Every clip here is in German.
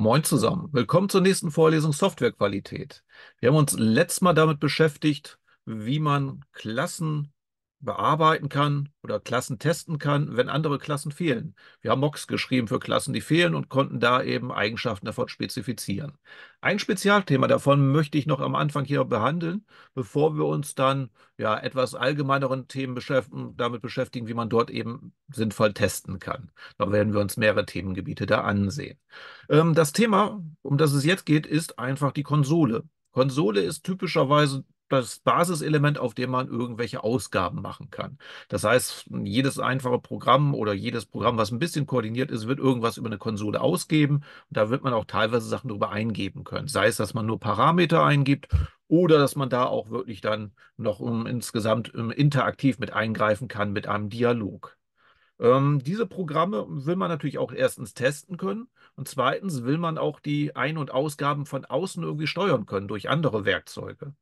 Moin zusammen. Willkommen zur nächsten Vorlesung Softwarequalität. Wir haben uns letztes Mal damit beschäftigt, wie man Klassen bearbeiten kann oder Klassen testen kann, wenn andere Klassen fehlen. Wir haben Mocks geschrieben für Klassen, die fehlen und konnten da eben Eigenschaften davon spezifizieren. Ein Spezialthema davon möchte ich noch am Anfang hier behandeln, bevor wir uns dann ja etwas allgemeineren Themen beschäftigen, damit beschäftigen, wie man dort eben sinnvoll testen kann. Da werden wir uns mehrere Themengebiete da ansehen. Ähm, das Thema, um das es jetzt geht, ist einfach die Konsole. Konsole ist typischerweise das Basiselement, auf dem man irgendwelche Ausgaben machen kann. Das heißt, jedes einfache Programm oder jedes Programm, was ein bisschen koordiniert ist, wird irgendwas über eine Konsole ausgeben. Und da wird man auch teilweise Sachen darüber eingeben können. Sei es, dass man nur Parameter eingibt oder dass man da auch wirklich dann noch um, insgesamt um, interaktiv mit eingreifen kann mit einem Dialog. Ähm, diese Programme will man natürlich auch erstens testen können und zweitens will man auch die Ein- und Ausgaben von außen irgendwie steuern können durch andere Werkzeuge.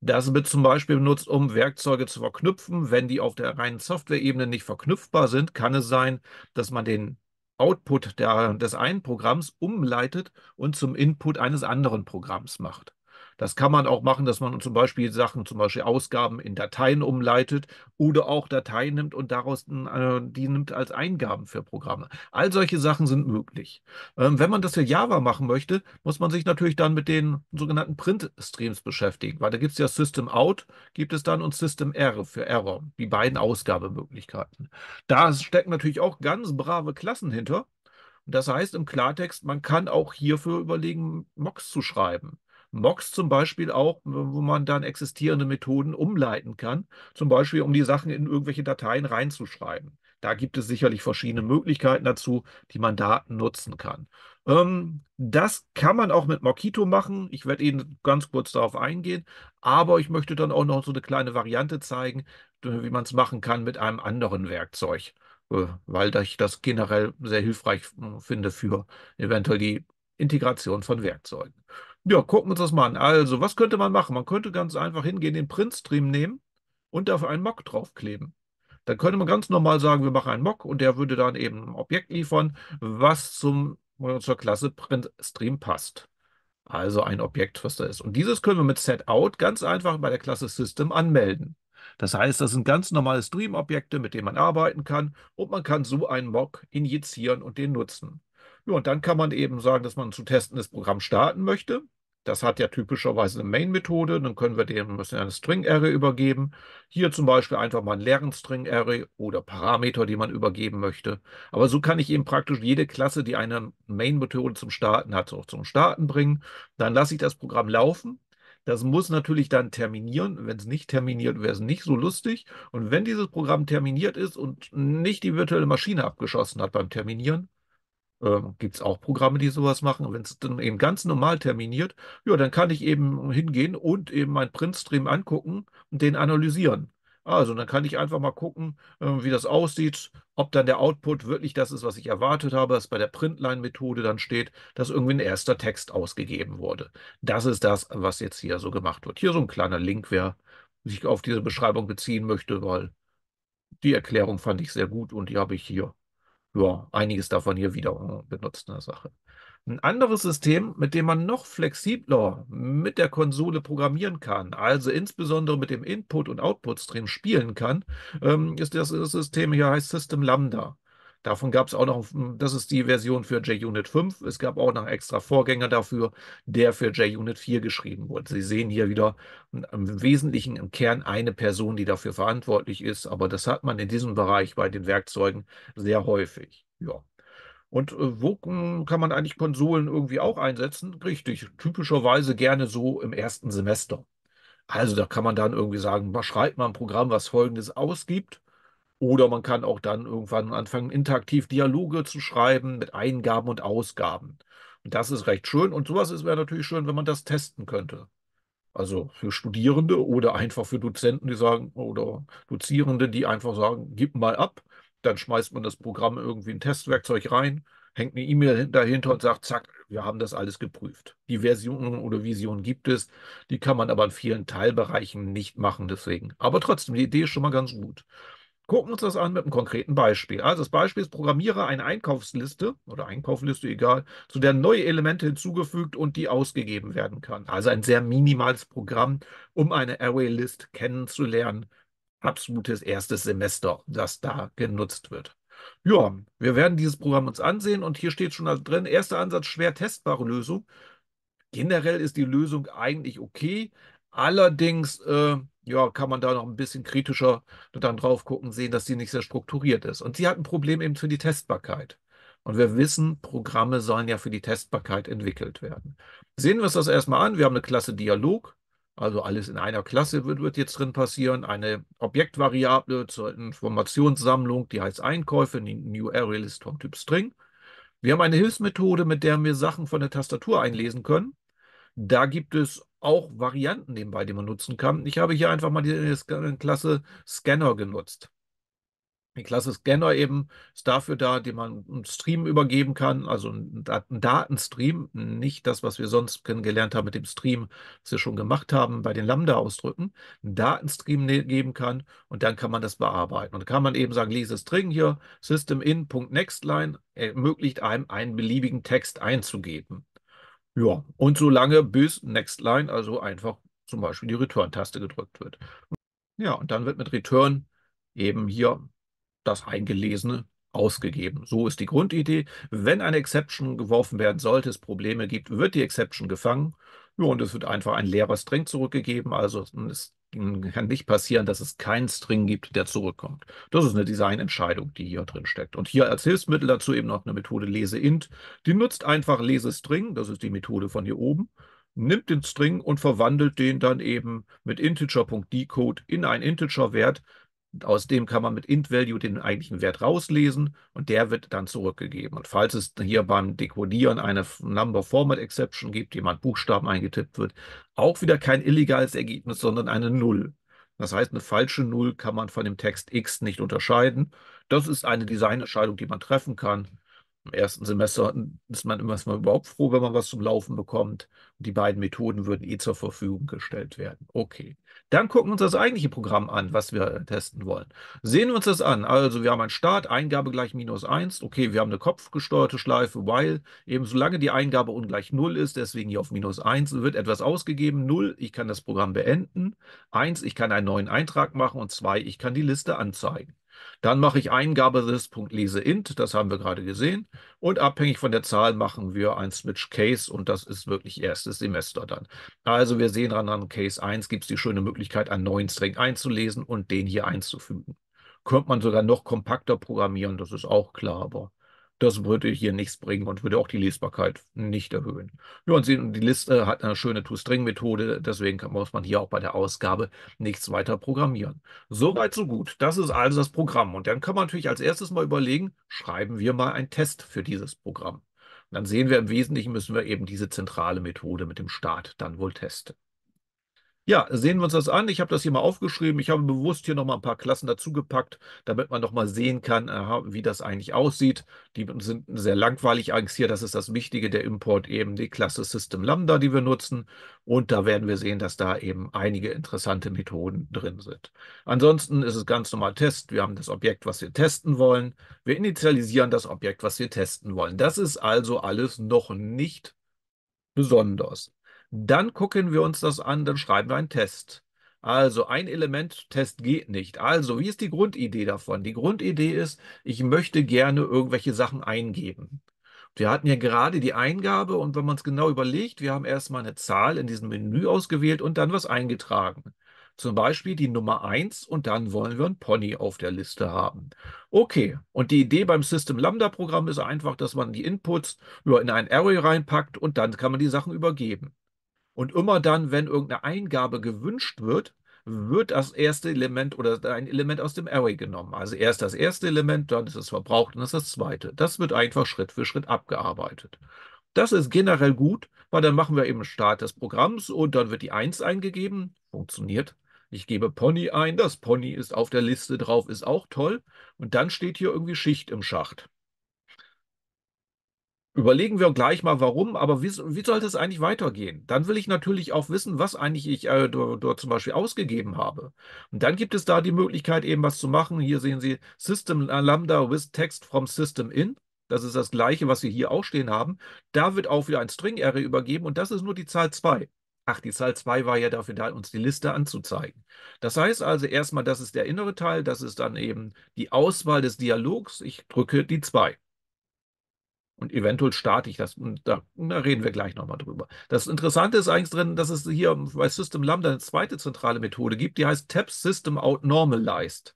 Das wird zum Beispiel benutzt, um Werkzeuge zu verknüpfen. Wenn die auf der reinen Software-Ebene nicht verknüpfbar sind, kann es sein, dass man den Output der, des einen Programms umleitet und zum Input eines anderen Programms macht. Das kann man auch machen, dass man zum Beispiel Sachen, zum Beispiel Ausgaben in Dateien umleitet oder auch Dateien nimmt und daraus äh, die nimmt als Eingaben für Programme. All solche Sachen sind möglich. Ähm, wenn man das für Java machen möchte, muss man sich natürlich dann mit den sogenannten Print-Streams beschäftigen, weil da gibt es ja System Out, gibt es dann und System R für Error, die beiden Ausgabemöglichkeiten. Da stecken natürlich auch ganz brave Klassen hinter. Das heißt im Klartext, man kann auch hierfür überlegen, Mocks zu schreiben. Mocks zum Beispiel auch, wo man dann existierende Methoden umleiten kann, zum Beispiel um die Sachen in irgendwelche Dateien reinzuschreiben. Da gibt es sicherlich verschiedene Möglichkeiten dazu, die man da nutzen kann. Ähm, das kann man auch mit Mockito machen. Ich werde Ihnen ganz kurz darauf eingehen. Aber ich möchte dann auch noch so eine kleine Variante zeigen, wie man es machen kann mit einem anderen Werkzeug, weil ich das generell sehr hilfreich finde für eventuell die Integration von Werkzeugen. Ja, gucken wir uns das mal an. Also, was könnte man machen? Man könnte ganz einfach hingehen, den Print-Stream nehmen und dafür einen Mock draufkleben. Dann könnte man ganz normal sagen, wir machen einen Mock und der würde dann eben ein Objekt liefern, was zum, zur Klasse Print-Stream passt. Also ein Objekt, was da ist. Und dieses können wir mit SetOut ganz einfach bei der Klasse System anmelden. Das heißt, das sind ganz normale Stream-Objekte, mit denen man arbeiten kann und man kann so einen Mock injizieren und den nutzen. Ja, und dann kann man eben sagen, dass man zu testen das Programm starten möchte. Das hat ja typischerweise eine Main-Methode. Dann können wir dem müssen eine String-Array übergeben. Hier zum Beispiel einfach mal einen leeren String-Array oder Parameter, die man übergeben möchte. Aber so kann ich eben praktisch jede Klasse, die eine Main-Methode zum Starten hat, auch zum Starten bringen. Dann lasse ich das Programm laufen. Das muss natürlich dann terminieren. Wenn es nicht terminiert, wäre es nicht so lustig. Und wenn dieses Programm terminiert ist und nicht die virtuelle Maschine abgeschossen hat beim Terminieren, ähm, Gibt es auch Programme, die sowas machen? Wenn es dann eben ganz normal terminiert, ja, dann kann ich eben hingehen und eben meinen Printstream angucken und den analysieren. Also dann kann ich einfach mal gucken, äh, wie das aussieht, ob dann der Output wirklich das ist, was ich erwartet habe, dass bei der Printline-Methode dann steht, dass irgendwie ein erster Text ausgegeben wurde. Das ist das, was jetzt hier so gemacht wird. Hier so ein kleiner Link, wer sich auf diese Beschreibung beziehen möchte, weil die Erklärung fand ich sehr gut und die habe ich hier ja, einiges davon hier wieder äh, benutzt in ne, der Sache. Ein anderes System, mit dem man noch flexibler mit der Konsole programmieren kann, also insbesondere mit dem Input- und Output-Stream spielen kann, ähm, ist das äh, System hier heißt System Lambda. Davon gab es auch noch, hm, das ist die Version für JUnit 5. Es gab auch noch extra Vorgänger dafür, der für JUnit 4 geschrieben wurde. Sie sehen hier wieder im Wesentlichen im Kern eine Person, die dafür verantwortlich ist, aber das hat man in diesem Bereich bei den Werkzeugen sehr häufig. Ja. Und äh, wo hm, kann man eigentlich Konsolen irgendwie auch einsetzen? Richtig, typischerweise gerne so im ersten Semester. Also da kann man dann irgendwie sagen, schreibt mal ein Programm, was Folgendes ausgibt oder man kann auch dann irgendwann anfangen, interaktiv Dialoge zu schreiben mit Eingaben und Ausgaben. Und das ist recht schön. Und sowas wäre natürlich schön, wenn man das testen könnte. Also für Studierende oder einfach für Dozenten, die sagen, oder Dozierende, die einfach sagen, gib mal ab. Dann schmeißt man das Programm irgendwie ein Testwerkzeug rein, hängt eine E-Mail dahinter und sagt, zack, wir haben das alles geprüft. Die Versionen oder Visionen gibt es, die kann man aber in vielen Teilbereichen nicht machen, deswegen. Aber trotzdem, die Idee ist schon mal ganz gut. Gucken wir uns das an mit einem konkreten Beispiel. Also das Beispiel ist, programmiere eine Einkaufsliste oder Einkaufsliste, egal, zu der neue Elemente hinzugefügt und die ausgegeben werden kann. Also ein sehr minimales Programm, um eine Array-List kennenzulernen. Absolutes erstes Semester, das da genutzt wird. Ja, wir werden dieses Programm uns ansehen und hier steht schon drin, erster Ansatz, schwer testbare Lösung. Generell ist die Lösung eigentlich okay, Allerdings äh, ja, kann man da noch ein bisschen kritischer dann drauf gucken, sehen, dass die nicht sehr strukturiert ist. Und sie hat ein Problem eben für die Testbarkeit. Und wir wissen, Programme sollen ja für die Testbarkeit entwickelt werden. Sehen wir uns das erstmal an. Wir haben eine Klasse Dialog. Also alles in einer Klasse wird, wird jetzt drin passieren. Eine Objektvariable zur Informationssammlung, die heißt Einkäufe, New ArrayList vom Typ String. Wir haben eine Hilfsmethode, mit der wir Sachen von der Tastatur einlesen können. Da gibt es auch Varianten nebenbei, die man nutzen kann. Ich habe hier einfach mal die äh, äh, Klasse Scanner genutzt. Die Klasse Scanner eben ist dafür da, die man einen Stream übergeben kann, also einen Datenstream, nicht das, was wir sonst kennengelernt haben mit dem Stream, was wir schon gemacht haben bei den Lambda-Ausdrücken, einen Datenstream ne, geben kann und dann kann man das bearbeiten. Und dann kann man eben sagen, lese String hier, systemin.nextline ermöglicht einem, einen beliebigen Text einzugeben. Ja, und solange bis Nextline, also einfach zum Beispiel die Return-Taste gedrückt wird. Ja, und dann wird mit Return eben hier das Eingelesene ausgegeben. So ist die Grundidee. Wenn eine Exception geworfen werden sollte, es Probleme gibt, wird die Exception gefangen. Ja, und es wird einfach ein leerer String zurückgegeben. Also es ist hm, kann nicht passieren, dass es keinen String gibt, der zurückkommt. Das ist eine Designentscheidung, die hier drin steckt. Und hier als Hilfsmittel dazu eben noch eine Methode leseInt. Die nutzt einfach leseString, das ist die Methode von hier oben, nimmt den String und verwandelt den dann eben mit integer.decode in einen Integerwert, und aus dem kann man mit int-value den eigentlichen Wert rauslesen und der wird dann zurückgegeben. Und falls es hier beim Dekodieren eine Number Format Exception gibt, jemand Buchstaben eingetippt wird, auch wieder kein illegales Ergebnis, sondern eine Null. Das heißt, eine falsche Null kann man von dem Text X nicht unterscheiden. Das ist eine Designentscheidung, die man treffen kann. Im ersten Semester ist man immer mal überhaupt froh, wenn man was zum Laufen bekommt. Die beiden Methoden würden eh zur Verfügung gestellt werden. Okay. Dann gucken wir uns das eigentliche Programm an, was wir testen wollen. Sehen wir uns das an. Also wir haben einen Start, Eingabe gleich minus 1. Okay, wir haben eine kopfgesteuerte Schleife, weil Eben solange die Eingabe ungleich 0 ist, deswegen hier auf minus 1, wird etwas ausgegeben. 0, ich kann das Programm beenden. 1, ich kann einen neuen Eintrag machen. Und 2, ich kann die Liste anzeigen. Dann mache ich Eingabe des das haben wir gerade gesehen. Und abhängig von der Zahl machen wir ein Switch Case und das ist wirklich erstes Semester dann. Also wir sehen ran an Case 1 gibt es die schöne Möglichkeit, einen neuen String einzulesen und den hier einzufügen. Könnte man sogar noch kompakter programmieren, das ist auch klar, aber das würde hier nichts bringen und würde auch die Lesbarkeit nicht erhöhen. Ja, und die Liste hat eine schöne To-String-Methode, deswegen muss man hier auch bei der Ausgabe nichts weiter programmieren. Soweit, so gut. Das ist also das Programm. Und dann kann man natürlich als erstes mal überlegen, schreiben wir mal einen Test für dieses Programm. Und dann sehen wir im Wesentlichen, müssen wir eben diese zentrale Methode mit dem Start dann wohl testen. Ja, sehen wir uns das an. Ich habe das hier mal aufgeschrieben. Ich habe bewusst hier nochmal ein paar Klassen dazugepackt, damit man nochmal sehen kann, wie das eigentlich aussieht. Die sind sehr langweilig eigentlich hier. Das ist das Wichtige, der Import eben die Klasse System Lambda, die wir nutzen. Und da werden wir sehen, dass da eben einige interessante Methoden drin sind. Ansonsten ist es ganz normal Test. Wir haben das Objekt, was wir testen wollen. Wir initialisieren das Objekt, was wir testen wollen. Das ist also alles noch nicht besonders. Dann gucken wir uns das an, dann schreiben wir einen Test. Also ein Element-Test geht nicht. Also wie ist die Grundidee davon? Die Grundidee ist, ich möchte gerne irgendwelche Sachen eingeben. Wir hatten ja gerade die Eingabe und wenn man es genau überlegt, wir haben erstmal eine Zahl in diesem Menü ausgewählt und dann was eingetragen. Zum Beispiel die Nummer 1 und dann wollen wir einen Pony auf der Liste haben. Okay, und die Idee beim System Lambda Programm ist einfach, dass man die Inputs in ein Array reinpackt und dann kann man die Sachen übergeben. Und immer dann, wenn irgendeine Eingabe gewünscht wird, wird das erste Element oder ein Element aus dem Array genommen. Also erst das erste Element, dann ist es verbraucht und das ist das zweite. Das wird einfach Schritt für Schritt abgearbeitet. Das ist generell gut, weil dann machen wir eben Start des Programms und dann wird die 1 eingegeben. Funktioniert. Ich gebe Pony ein, das Pony ist auf der Liste drauf, ist auch toll. Und dann steht hier irgendwie Schicht im Schacht. Überlegen wir gleich mal, warum, aber wie, wie sollte es eigentlich weitergehen? Dann will ich natürlich auch wissen, was eigentlich ich äh, dort, dort zum Beispiel ausgegeben habe. Und dann gibt es da die Möglichkeit, eben was zu machen. Hier sehen Sie System äh, Lambda with Text from System in. Das ist das gleiche, was wir hier auch stehen haben. Da wird auch wieder ein String-Array übergeben und das ist nur die Zahl 2. Ach, die Zahl 2 war ja dafür da, uns die Liste anzuzeigen. Das heißt also erstmal, das ist der innere Teil, das ist dann eben die Auswahl des Dialogs. Ich drücke die 2. Und eventuell starte ich das. Und da, da reden wir gleich nochmal drüber. Das Interessante ist eigentlich drin, dass es hier bei System Lambda eine zweite zentrale Methode gibt, die heißt Tab System Out Normalized.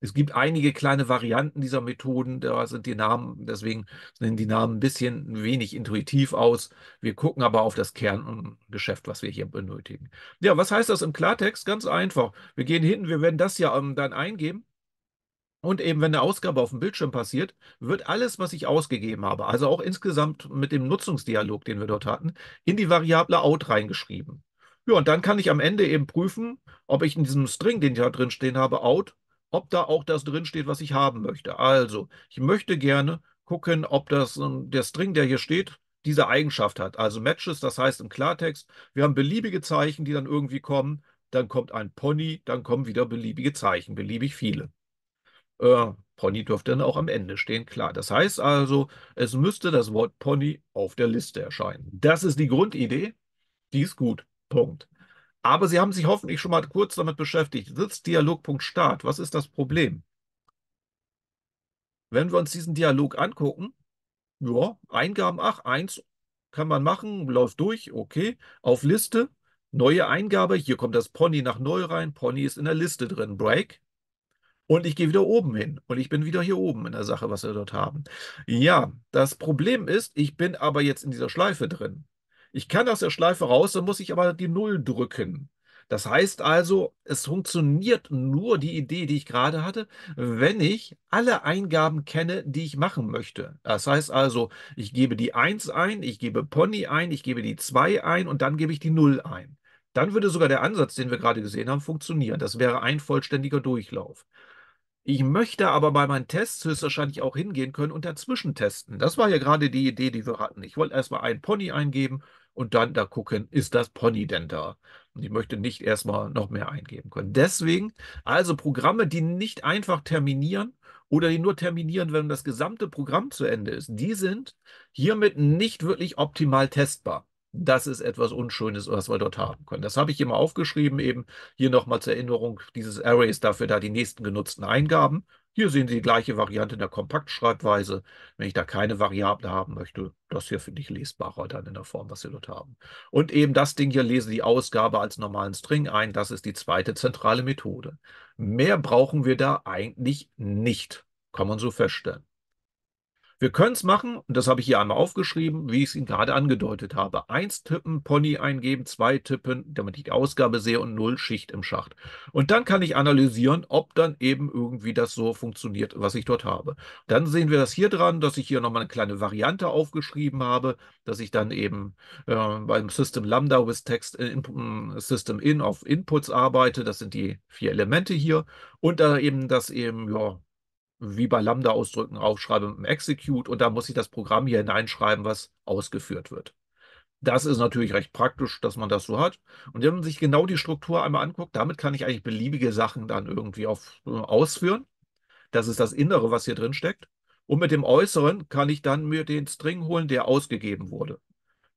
Es gibt einige kleine Varianten dieser Methoden, da sind die Namen, deswegen sehen die Namen ein bisschen wenig intuitiv aus. Wir gucken aber auf das Kerngeschäft, was wir hier benötigen. Ja, was heißt das im Klartext? Ganz einfach. Wir gehen hinten, wir werden das ja ähm, dann eingeben und eben, wenn eine Ausgabe auf dem Bildschirm passiert, wird alles, was ich ausgegeben habe, also auch insgesamt mit dem Nutzungsdialog, den wir dort hatten, in die Variable out reingeschrieben. Ja, und dann kann ich am Ende eben prüfen, ob ich in diesem String, den ich da drin stehen habe, out, ob da auch das drin steht, was ich haben möchte. Also, ich möchte gerne gucken, ob das ähm, der String, der hier steht, diese Eigenschaft hat. Also Matches, das heißt im Klartext, wir haben beliebige Zeichen, die dann irgendwie kommen, dann kommt ein Pony, dann kommen wieder beliebige Zeichen, beliebig viele. Äh, Pony dürfte dann auch am Ende stehen, klar. Das heißt also, es müsste das Wort Pony auf der Liste erscheinen. Das ist die Grundidee. Die ist gut. Punkt. Aber Sie haben sich hoffentlich schon mal kurz damit beschäftigt. Sitzt Dialogpunkt Start. Was ist das Problem? Wenn wir uns diesen Dialog angucken, ja, Eingaben, ach, eins kann man machen, läuft durch, okay. Auf Liste, neue Eingabe, hier kommt das Pony nach neu rein, Pony ist in der Liste drin. Break, und ich gehe wieder oben hin und ich bin wieder hier oben in der Sache, was wir dort haben. Ja, das Problem ist, ich bin aber jetzt in dieser Schleife drin. Ich kann aus der Schleife raus, dann muss ich aber die Null drücken. Das heißt also, es funktioniert nur die Idee, die ich gerade hatte, wenn ich alle Eingaben kenne, die ich machen möchte. Das heißt also, ich gebe die 1 ein, ich gebe Pony ein, ich gebe die 2 ein und dann gebe ich die 0 ein. Dann würde sogar der Ansatz, den wir gerade gesehen haben, funktionieren. Das wäre ein vollständiger Durchlauf. Ich möchte aber bei meinen Tests höchstwahrscheinlich auch hingehen können und dazwischen testen. Das war ja gerade die Idee, die wir hatten. Ich wollte erstmal einen Pony eingeben und dann da gucken, ist das Pony denn da? Und ich möchte nicht erstmal noch mehr eingeben können. Deswegen, also Programme, die nicht einfach terminieren oder die nur terminieren, wenn das gesamte Programm zu Ende ist, die sind hiermit nicht wirklich optimal testbar das ist etwas Unschönes, was wir dort haben können. Das habe ich hier mal aufgeschrieben, eben hier nochmal zur Erinnerung, dieses Array ist dafür da, die nächsten genutzten Eingaben. Hier sehen Sie die gleiche Variante in der Kompaktschreibweise. Wenn ich da keine Variable haben möchte, das hier finde ich lesbarer dann in der Form, was wir dort haben. Und eben das Ding hier lese die Ausgabe als normalen String ein. Das ist die zweite zentrale Methode. Mehr brauchen wir da eigentlich nicht, kann man so feststellen. Wir können es machen, und das habe ich hier einmal aufgeschrieben, wie ich es Ihnen gerade angedeutet habe. Eins tippen, Pony eingeben, zwei tippen, damit ich die Ausgabe sehe und null Schicht im Schacht. Und dann kann ich analysieren, ob dann eben irgendwie das so funktioniert, was ich dort habe. Dann sehen wir das hier dran, dass ich hier nochmal eine kleine Variante aufgeschrieben habe, dass ich dann eben äh, beim System Lambda with Text äh, in, hm, System In auf Inputs arbeite. Das sind die vier Elemente hier. Und da eben das eben, ja, wie bei Lambda ausdrücken, aufschreibe mit dem Execute und da muss ich das Programm hier hineinschreiben, was ausgeführt wird. Das ist natürlich recht praktisch, dass man das so hat. Und wenn man sich genau die Struktur einmal anguckt, damit kann ich eigentlich beliebige Sachen dann irgendwie auf, äh, ausführen. Das ist das Innere, was hier drin steckt. Und mit dem Äußeren kann ich dann mir den String holen, der ausgegeben wurde.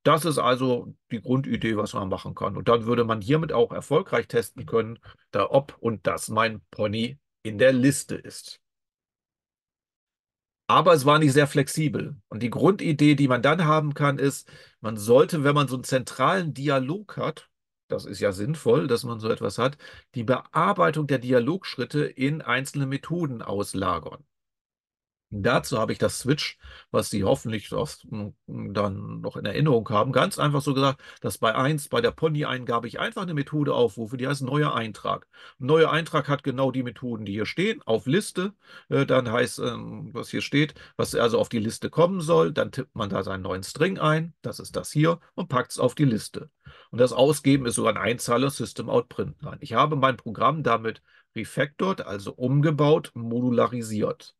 Das ist also die Grundidee, was man machen kann. Und dann würde man hiermit auch erfolgreich testen können, da ob und dass mein Pony in der Liste ist aber es war nicht sehr flexibel. Und die Grundidee, die man dann haben kann, ist, man sollte, wenn man so einen zentralen Dialog hat, das ist ja sinnvoll, dass man so etwas hat, die Bearbeitung der Dialogschritte in einzelne Methoden auslagern. Dazu habe ich das Switch, was Sie hoffentlich oft, hm, dann noch in Erinnerung haben, ganz einfach so gesagt, dass bei 1, bei der Pony-Eingabe ich einfach eine Methode aufrufe, die heißt neuer Eintrag. neuer Eintrag hat genau die Methoden, die hier stehen, auf Liste, äh, dann heißt, ähm, was hier steht, was also auf die Liste kommen soll, dann tippt man da seinen neuen String ein, das ist das hier, und packt es auf die Liste. Und das Ausgeben ist sogar ein Einzahler System Out Printline. Ich habe mein Programm damit refactored, also umgebaut, modularisiert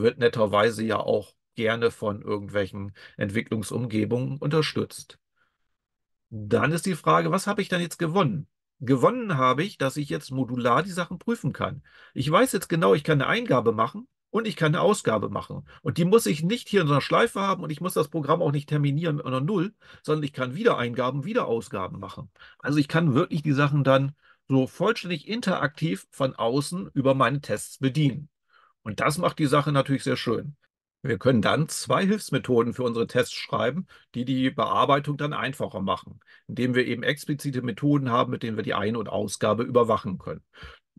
wird netterweise ja auch gerne von irgendwelchen Entwicklungsumgebungen unterstützt. Dann ist die Frage, was habe ich dann jetzt gewonnen? Gewonnen habe ich, dass ich jetzt modular die Sachen prüfen kann. Ich weiß jetzt genau, ich kann eine Eingabe machen und ich kann eine Ausgabe machen. Und die muss ich nicht hier in so einer Schleife haben und ich muss das Programm auch nicht terminieren mit einer Null, sondern ich kann wieder Eingaben, wieder Ausgaben machen. Also ich kann wirklich die Sachen dann so vollständig interaktiv von außen über meine Tests bedienen. Und das macht die Sache natürlich sehr schön. Wir können dann zwei Hilfsmethoden für unsere Tests schreiben, die die Bearbeitung dann einfacher machen, indem wir eben explizite Methoden haben, mit denen wir die Ein- und Ausgabe überwachen können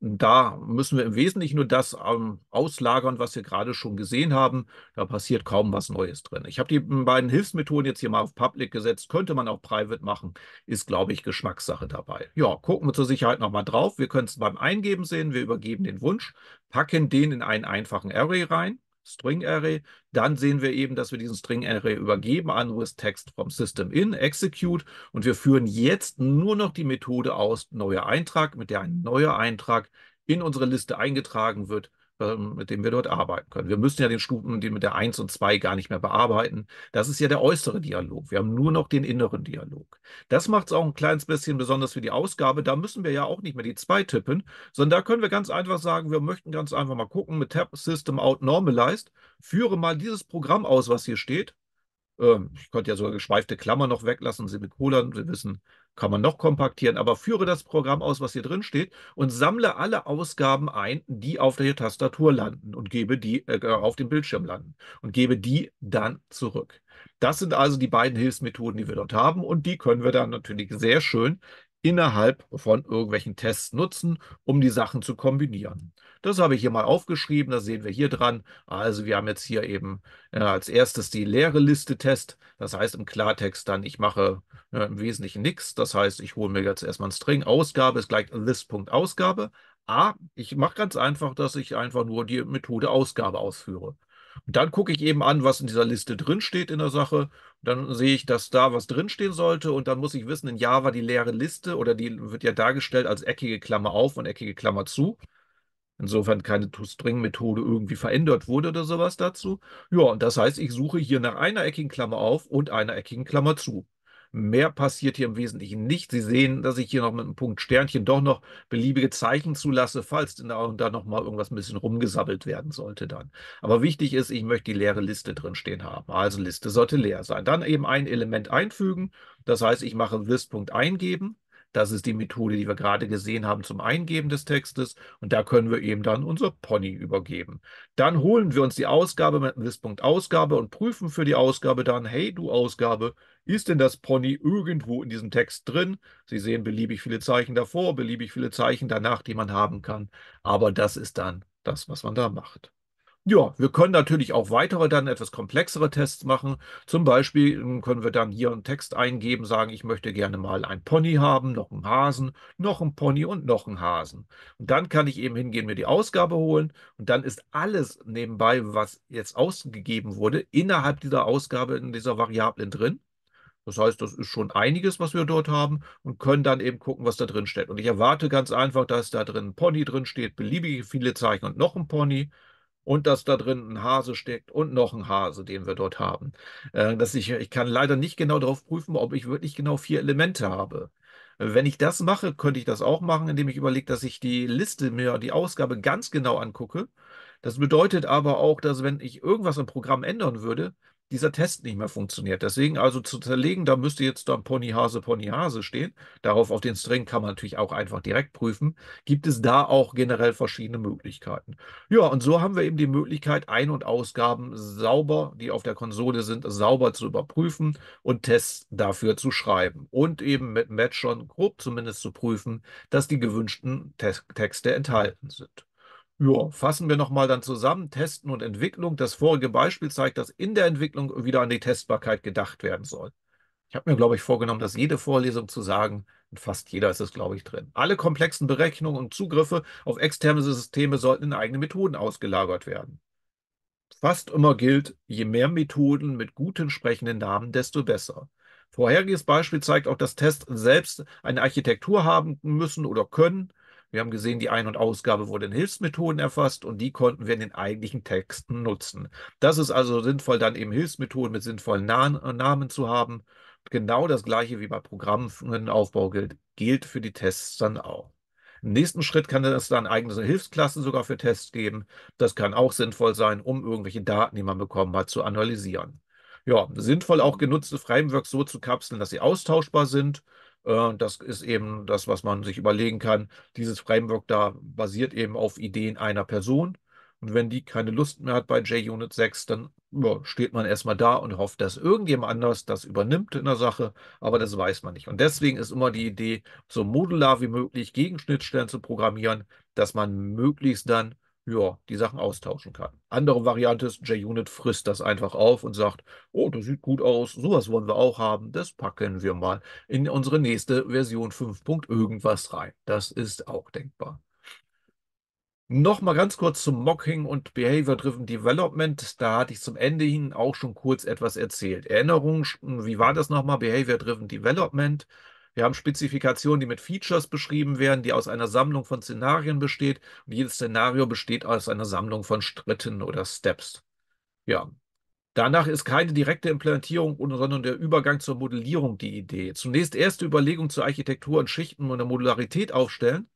da müssen wir im Wesentlichen nur das ähm, auslagern, was wir gerade schon gesehen haben. Da passiert kaum was Neues drin. Ich habe die beiden Hilfsmethoden jetzt hier mal auf Public gesetzt. Könnte man auch Private machen, ist, glaube ich, Geschmackssache dabei. Ja, gucken wir zur Sicherheit nochmal drauf. Wir können es beim Eingeben sehen. Wir übergeben den Wunsch, packen den in einen einfachen Array rein. String Array. Dann sehen wir eben, dass wir diesen String Array übergeben an with text from system in execute und wir führen jetzt nur noch die Methode aus neuer Eintrag, mit der ein neuer Eintrag in unsere Liste eingetragen wird ähm, mit dem wir dort arbeiten können. Wir müssen ja den Stufen, mit der 1 und 2 gar nicht mehr bearbeiten. Das ist ja der äußere Dialog. Wir haben nur noch den inneren Dialog. Das macht es auch ein kleines bisschen besonders für die Ausgabe. Da müssen wir ja auch nicht mehr die 2 tippen, sondern da können wir ganz einfach sagen, wir möchten ganz einfach mal gucken mit Tab System Out Normalized. Führe mal dieses Programm aus, was hier steht. Ähm, ich könnte ja sogar geschweifte Klammer noch weglassen, Semikolon, wir wissen, kann man noch kompaktieren, aber führe das Programm aus, was hier drin steht und sammle alle Ausgaben ein, die auf der Tastatur landen und gebe die äh, äh, auf dem Bildschirm landen und gebe die dann zurück. Das sind also die beiden Hilfsmethoden, die wir dort haben und die können wir dann natürlich sehr schön innerhalb von irgendwelchen Tests nutzen, um die Sachen zu kombinieren. Das habe ich hier mal aufgeschrieben, das sehen wir hier dran. Also wir haben jetzt hier eben äh, als erstes die leere Liste Test. Das heißt im Klartext dann, ich mache äh, im Wesentlichen nichts. Das heißt, ich hole mir jetzt erstmal einen String. Ausgabe ist gleich list.ausgabe. A, ich mache ganz einfach, dass ich einfach nur die Methode Ausgabe ausführe. Und dann gucke ich eben an, was in dieser Liste drinsteht in der Sache. Und dann sehe ich, dass da was drinstehen sollte. Und dann muss ich wissen, in Java die leere Liste oder die wird ja dargestellt als eckige Klammer auf und eckige Klammer zu. Insofern keine ToString-Methode irgendwie verändert wurde oder sowas dazu. Ja, und das heißt, ich suche hier nach einer eckigen Klammer auf und einer eckigen Klammer zu. Mehr passiert hier im Wesentlichen nicht. Sie sehen, dass ich hier noch mit einem Punkt Sternchen doch noch beliebige Zeichen zulasse, falls da, noch mal irgendwas ein bisschen rumgesabbelt werden sollte dann. Aber wichtig ist, ich möchte die leere Liste drin stehen haben. Also Liste sollte leer sein. Dann eben ein Element einfügen. Das heißt, ich mache list.eingeben das ist die Methode, die wir gerade gesehen haben zum Eingeben des Textes. Und da können wir eben dann unser Pony übergeben. Dann holen wir uns die Ausgabe mit Listpunkt und prüfen für die Ausgabe dann, hey, du Ausgabe, ist denn das Pony irgendwo in diesem Text drin? Sie sehen beliebig viele Zeichen davor, beliebig viele Zeichen danach, die man haben kann. Aber das ist dann das, was man da macht. Ja, wir können natürlich auch weitere, dann etwas komplexere Tests machen. Zum Beispiel hm, können wir dann hier einen Text eingeben, sagen, ich möchte gerne mal ein Pony haben, noch einen Hasen, noch einen Pony und noch einen Hasen. Und dann kann ich eben hingehen, mir die Ausgabe holen und dann ist alles nebenbei, was jetzt ausgegeben wurde, innerhalb dieser Ausgabe in dieser Variablen drin. Das heißt, das ist schon einiges, was wir dort haben und können dann eben gucken, was da drin steht. Und ich erwarte ganz einfach, dass da drin ein Pony drin steht, beliebige viele Zeichen und noch ein Pony und dass da drin ein Hase steckt und noch ein Hase, den wir dort haben. Äh, dass ich, ich kann leider nicht genau darauf prüfen, ob ich wirklich genau vier Elemente habe. Äh, wenn ich das mache, könnte ich das auch machen, indem ich überlege, dass ich die Liste mir, die Ausgabe ganz genau angucke. Das bedeutet aber auch, dass wenn ich irgendwas im Programm ändern würde, dieser Test nicht mehr funktioniert. Deswegen also zu zerlegen, da müsste jetzt dann Ponyhase, Ponyhase stehen. Darauf auf den String kann man natürlich auch einfach direkt prüfen. Gibt es da auch generell verschiedene Möglichkeiten? Ja, und so haben wir eben die Möglichkeit, Ein- und Ausgaben sauber, die auf der Konsole sind, sauber zu überprüfen und Tests dafür zu schreiben. Und eben mit Match schon grob zumindest zu prüfen, dass die gewünschten Te Texte enthalten sind. Ja, fassen wir nochmal dann zusammen. Testen und Entwicklung. Das vorige Beispiel zeigt, dass in der Entwicklung wieder an die Testbarkeit gedacht werden soll. Ich habe mir, glaube ich, vorgenommen, dass jede Vorlesung zu sagen, und fast jeder ist es, glaube ich, drin. Alle komplexen Berechnungen und Zugriffe auf externe Systeme sollten in eigene Methoden ausgelagert werden. Fast immer gilt, je mehr Methoden mit guten sprechenden Namen, desto besser. Vorheriges Beispiel zeigt auch, dass Tests selbst eine Architektur haben müssen oder können, wir haben gesehen, die Ein- und Ausgabe wurde in Hilfsmethoden erfasst und die konnten wir in den eigentlichen Texten nutzen. Das ist also sinnvoll, dann eben Hilfsmethoden mit sinnvollen äh, Namen zu haben. Genau das gleiche wie bei Programmaufbau gilt, gilt für die Tests dann auch. Im nächsten Schritt kann es dann eigene Hilfsklassen sogar für Tests geben. Das kann auch sinnvoll sein, um irgendwelche Daten, die man bekommen hat, zu analysieren. Ja, sinnvoll auch genutzte Frameworks so zu kapseln, dass sie austauschbar sind. Äh, das ist eben das, was man sich überlegen kann. Dieses Framework da basiert eben auf Ideen einer Person. Und wenn die keine Lust mehr hat bei JUnit 6, dann ja, steht man erstmal da und hofft, dass irgendjemand anders das übernimmt in der Sache, aber das weiß man nicht. Und deswegen ist immer die Idee, so modular wie möglich Gegenschnittstellen zu programmieren, dass man möglichst dann ja, die Sachen austauschen kann. Andere Variante ist, JUnit frisst das einfach auf und sagt, oh, das sieht gut aus, sowas wollen wir auch haben, das packen wir mal in unsere nächste Version 5. irgendwas rein. Das ist auch denkbar. Nochmal ganz kurz zum Mocking und Behavior-Driven Development. Da hatte ich zum Ende hin auch schon kurz etwas erzählt. Erinnerung, hm, wie war das nochmal? Behavior-Driven Development wir haben Spezifikationen, die mit Features beschrieben werden, die aus einer Sammlung von Szenarien besteht. Und jedes Szenario besteht aus einer Sammlung von Stritten oder Steps. Ja. Danach ist keine direkte Implementierung, sondern der Übergang zur Modellierung die Idee. Zunächst erste Überlegung zur Architektur und Schichten und der Modularität aufstellen.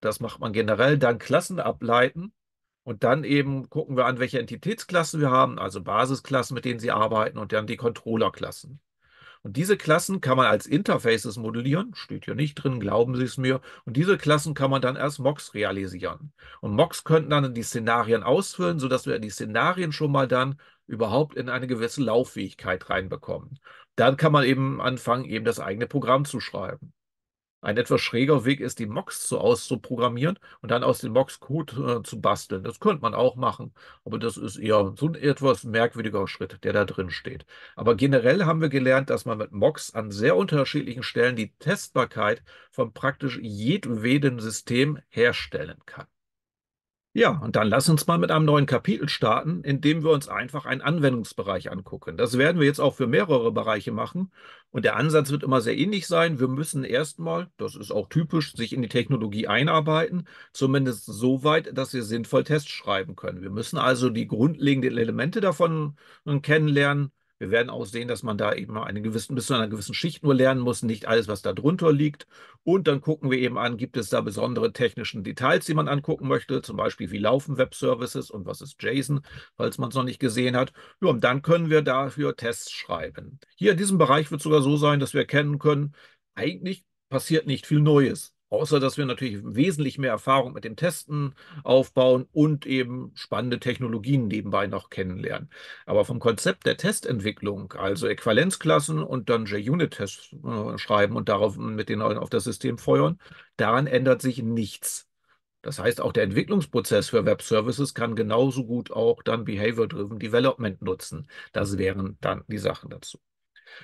Das macht man generell. Dann Klassen ableiten. Und dann eben gucken wir an, welche Entitätsklassen wir haben, also Basisklassen, mit denen sie arbeiten und dann die Controllerklassen. Und diese Klassen kann man als Interfaces modellieren, steht hier nicht drin, glauben Sie es mir. Und diese Klassen kann man dann als Mocks realisieren. Und Mocks könnten dann die Szenarien ausfüllen, sodass wir die Szenarien schon mal dann überhaupt in eine gewisse Lauffähigkeit reinbekommen. Dann kann man eben anfangen, eben das eigene Programm zu schreiben. Ein etwas schräger Weg ist, die Mocks zu auszuprogrammieren und dann aus den Mocks Code äh, zu basteln. Das könnte man auch machen, aber das ist eher so ein etwas merkwürdiger Schritt, der da drin steht. Aber generell haben wir gelernt, dass man mit Mocks an sehr unterschiedlichen Stellen die Testbarkeit von praktisch jedwedem System herstellen kann. Ja, und dann lass uns mal mit einem neuen Kapitel starten, indem wir uns einfach einen Anwendungsbereich angucken. Das werden wir jetzt auch für mehrere Bereiche machen. Und der Ansatz wird immer sehr ähnlich sein. Wir müssen erstmal, das ist auch typisch, sich in die Technologie einarbeiten, zumindest so weit, dass wir sinnvoll Tests schreiben können. Wir müssen also die grundlegenden Elemente davon äh, kennenlernen, wir werden auch sehen, dass man da eben eine gewissen, bis zu einer gewissen Schicht nur lernen muss, nicht alles, was da drunter liegt. Und dann gucken wir eben an, gibt es da besondere technischen Details, die man angucken möchte, zum Beispiel wie laufen Web-Services und was ist JSON, falls man es noch nicht gesehen hat. Ja, und dann können wir dafür Tests schreiben. Hier in diesem Bereich wird es sogar so sein, dass wir erkennen können, eigentlich passiert nicht viel Neues. Außer dass wir natürlich wesentlich mehr Erfahrung mit dem Testen aufbauen und eben spannende Technologien nebenbei noch kennenlernen. Aber vom Konzept der Testentwicklung, also Äquivalenzklassen und dann J-Unit-Tests äh, schreiben und darauf äh, mit denen auf das System feuern, daran ändert sich nichts. Das heißt, auch der Entwicklungsprozess für Web Services kann genauso gut auch dann Behavior-Driven Development nutzen. Das wären dann die Sachen dazu.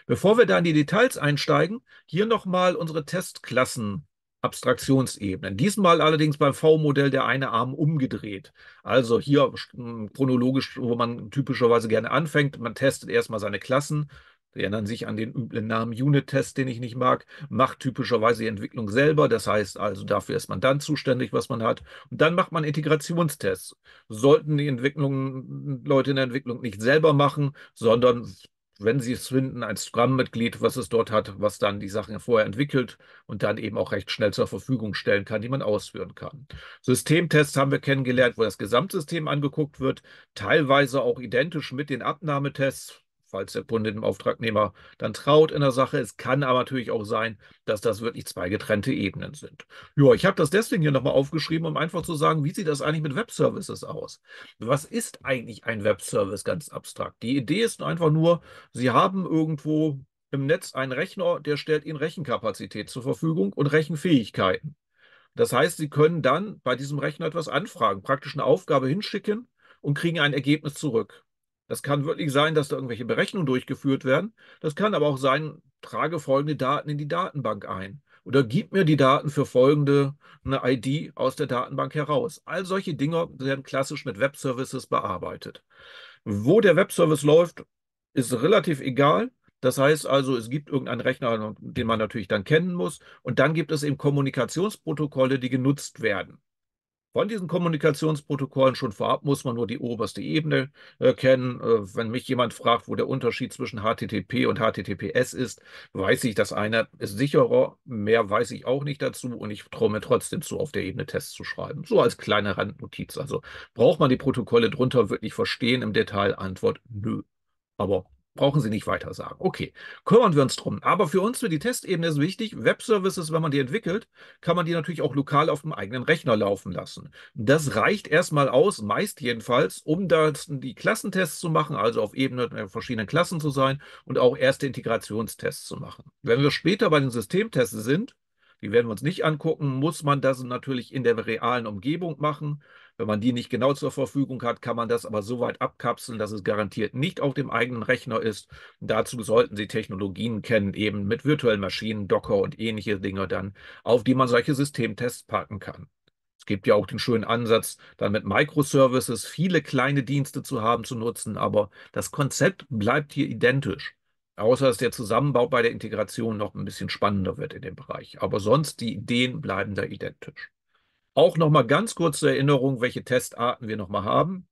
Bevor wir da in die Details einsteigen, hier nochmal unsere Testklassen Abstraktionsebenen. Diesmal allerdings beim V-Modell der eine Arm umgedreht. Also hier hm, chronologisch, wo man typischerweise gerne anfängt. Man testet erstmal seine Klassen, Sie erinnern sich an den üblen Namen Unit-Test, den ich nicht mag, macht typischerweise die Entwicklung selber. Das heißt also, dafür ist man dann zuständig, was man hat. Und dann macht man Integrationstests. Sollten die Entwicklungen, Leute in der Entwicklung nicht selber machen, sondern wenn sie es finden, ein Scrum-Mitglied, was es dort hat, was dann die Sachen vorher entwickelt und dann eben auch recht schnell zur Verfügung stellen kann, die man ausführen kann. Systemtests haben wir kennengelernt, wo das Gesamtsystem angeguckt wird, teilweise auch identisch mit den Abnahmetests falls der Kunde dem Auftragnehmer dann traut in der Sache. Es kann aber natürlich auch sein, dass das wirklich zwei getrennte Ebenen sind. Ja, ich habe das deswegen hier nochmal aufgeschrieben, um einfach zu sagen, wie sieht das eigentlich mit Webservices aus? Was ist eigentlich ein Webservice ganz abstrakt? Die Idee ist einfach nur, Sie haben irgendwo im Netz einen Rechner, der stellt Ihnen Rechenkapazität zur Verfügung und Rechenfähigkeiten. Das heißt, Sie können dann bei diesem Rechner etwas anfragen, praktisch eine Aufgabe hinschicken und kriegen ein Ergebnis zurück. Das kann wirklich sein, dass da irgendwelche Berechnungen durchgeführt werden. Das kann aber auch sein, trage folgende Daten in die Datenbank ein oder gib mir die Daten für folgende eine ID aus der Datenbank heraus. All solche Dinge werden klassisch mit Web-Services bearbeitet. Wo der Web-Service läuft, ist relativ egal. Das heißt also, es gibt irgendeinen Rechner, den man natürlich dann kennen muss. Und dann gibt es eben Kommunikationsprotokolle, die genutzt werden von diesen Kommunikationsprotokollen schon vorab muss man nur die oberste Ebene äh, kennen. Äh, wenn mich jemand fragt, wo der Unterschied zwischen HTTP und HTTPS ist, weiß ich, dass einer ist sicherer, mehr weiß ich auch nicht dazu und ich traue mir trotzdem zu, auf der Ebene Tests zu schreiben. So als kleine Randnotiz. Also braucht man die Protokolle drunter wirklich verstehen im Detail? Antwort nö. Aber brauchen Sie nicht weiter sagen. Okay, kümmern wir uns drum. Aber für uns, für die Testebene ist wichtig, Web-Services, wenn man die entwickelt, kann man die natürlich auch lokal auf dem eigenen Rechner laufen lassen. Das reicht erstmal aus, meist jedenfalls, um da die Klassentests zu machen, also auf Ebene der äh, verschiedenen Klassen zu sein und auch erste Integrationstests zu machen. Wenn wir später bei den Systemtests sind, die werden wir uns nicht angucken. Muss man das natürlich in der realen Umgebung machen. Wenn man die nicht genau zur Verfügung hat, kann man das aber so weit abkapseln, dass es garantiert nicht auf dem eigenen Rechner ist. dazu sollten Sie Technologien kennen, eben mit virtuellen Maschinen, Docker und ähnliche Dinge dann, auf die man solche Systemtests packen kann. Es gibt ja auch den schönen Ansatz, dann mit Microservices viele kleine Dienste zu haben, zu nutzen, aber das Konzept bleibt hier identisch. Außer dass der Zusammenbau bei der Integration noch ein bisschen spannender wird in dem Bereich. Aber sonst die Ideen bleiben da identisch. Auch nochmal ganz kurz zur Erinnerung, welche Testarten wir nochmal haben.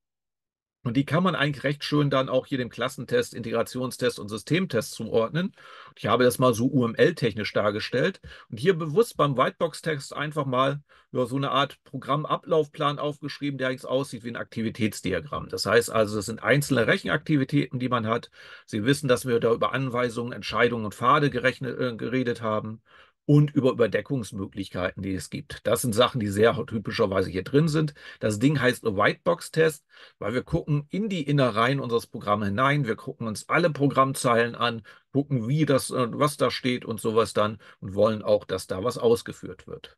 Und die kann man eigentlich recht schön dann auch hier dem Klassentest, Integrationstest und Systemtest zuordnen. Ich habe das mal so UML-technisch dargestellt und hier bewusst beim whitebox test einfach mal ja, so eine Art Programmablaufplan aufgeschrieben, der eigentlich aussieht wie ein Aktivitätsdiagramm. Das heißt also, es sind einzelne Rechenaktivitäten, die man hat. Sie wissen, dass wir da über Anweisungen, Entscheidungen und Pfade gerechnet, äh, geredet haben und über Überdeckungsmöglichkeiten, die es gibt. Das sind Sachen, die sehr typischerweise hier drin sind. Das Ding heißt a Whitebox-Test, weil wir gucken in die Innereien unseres Programms hinein, wir gucken uns alle Programmzeilen an, gucken, wie das, äh, was da steht und sowas dann und wollen auch, dass da was ausgeführt wird.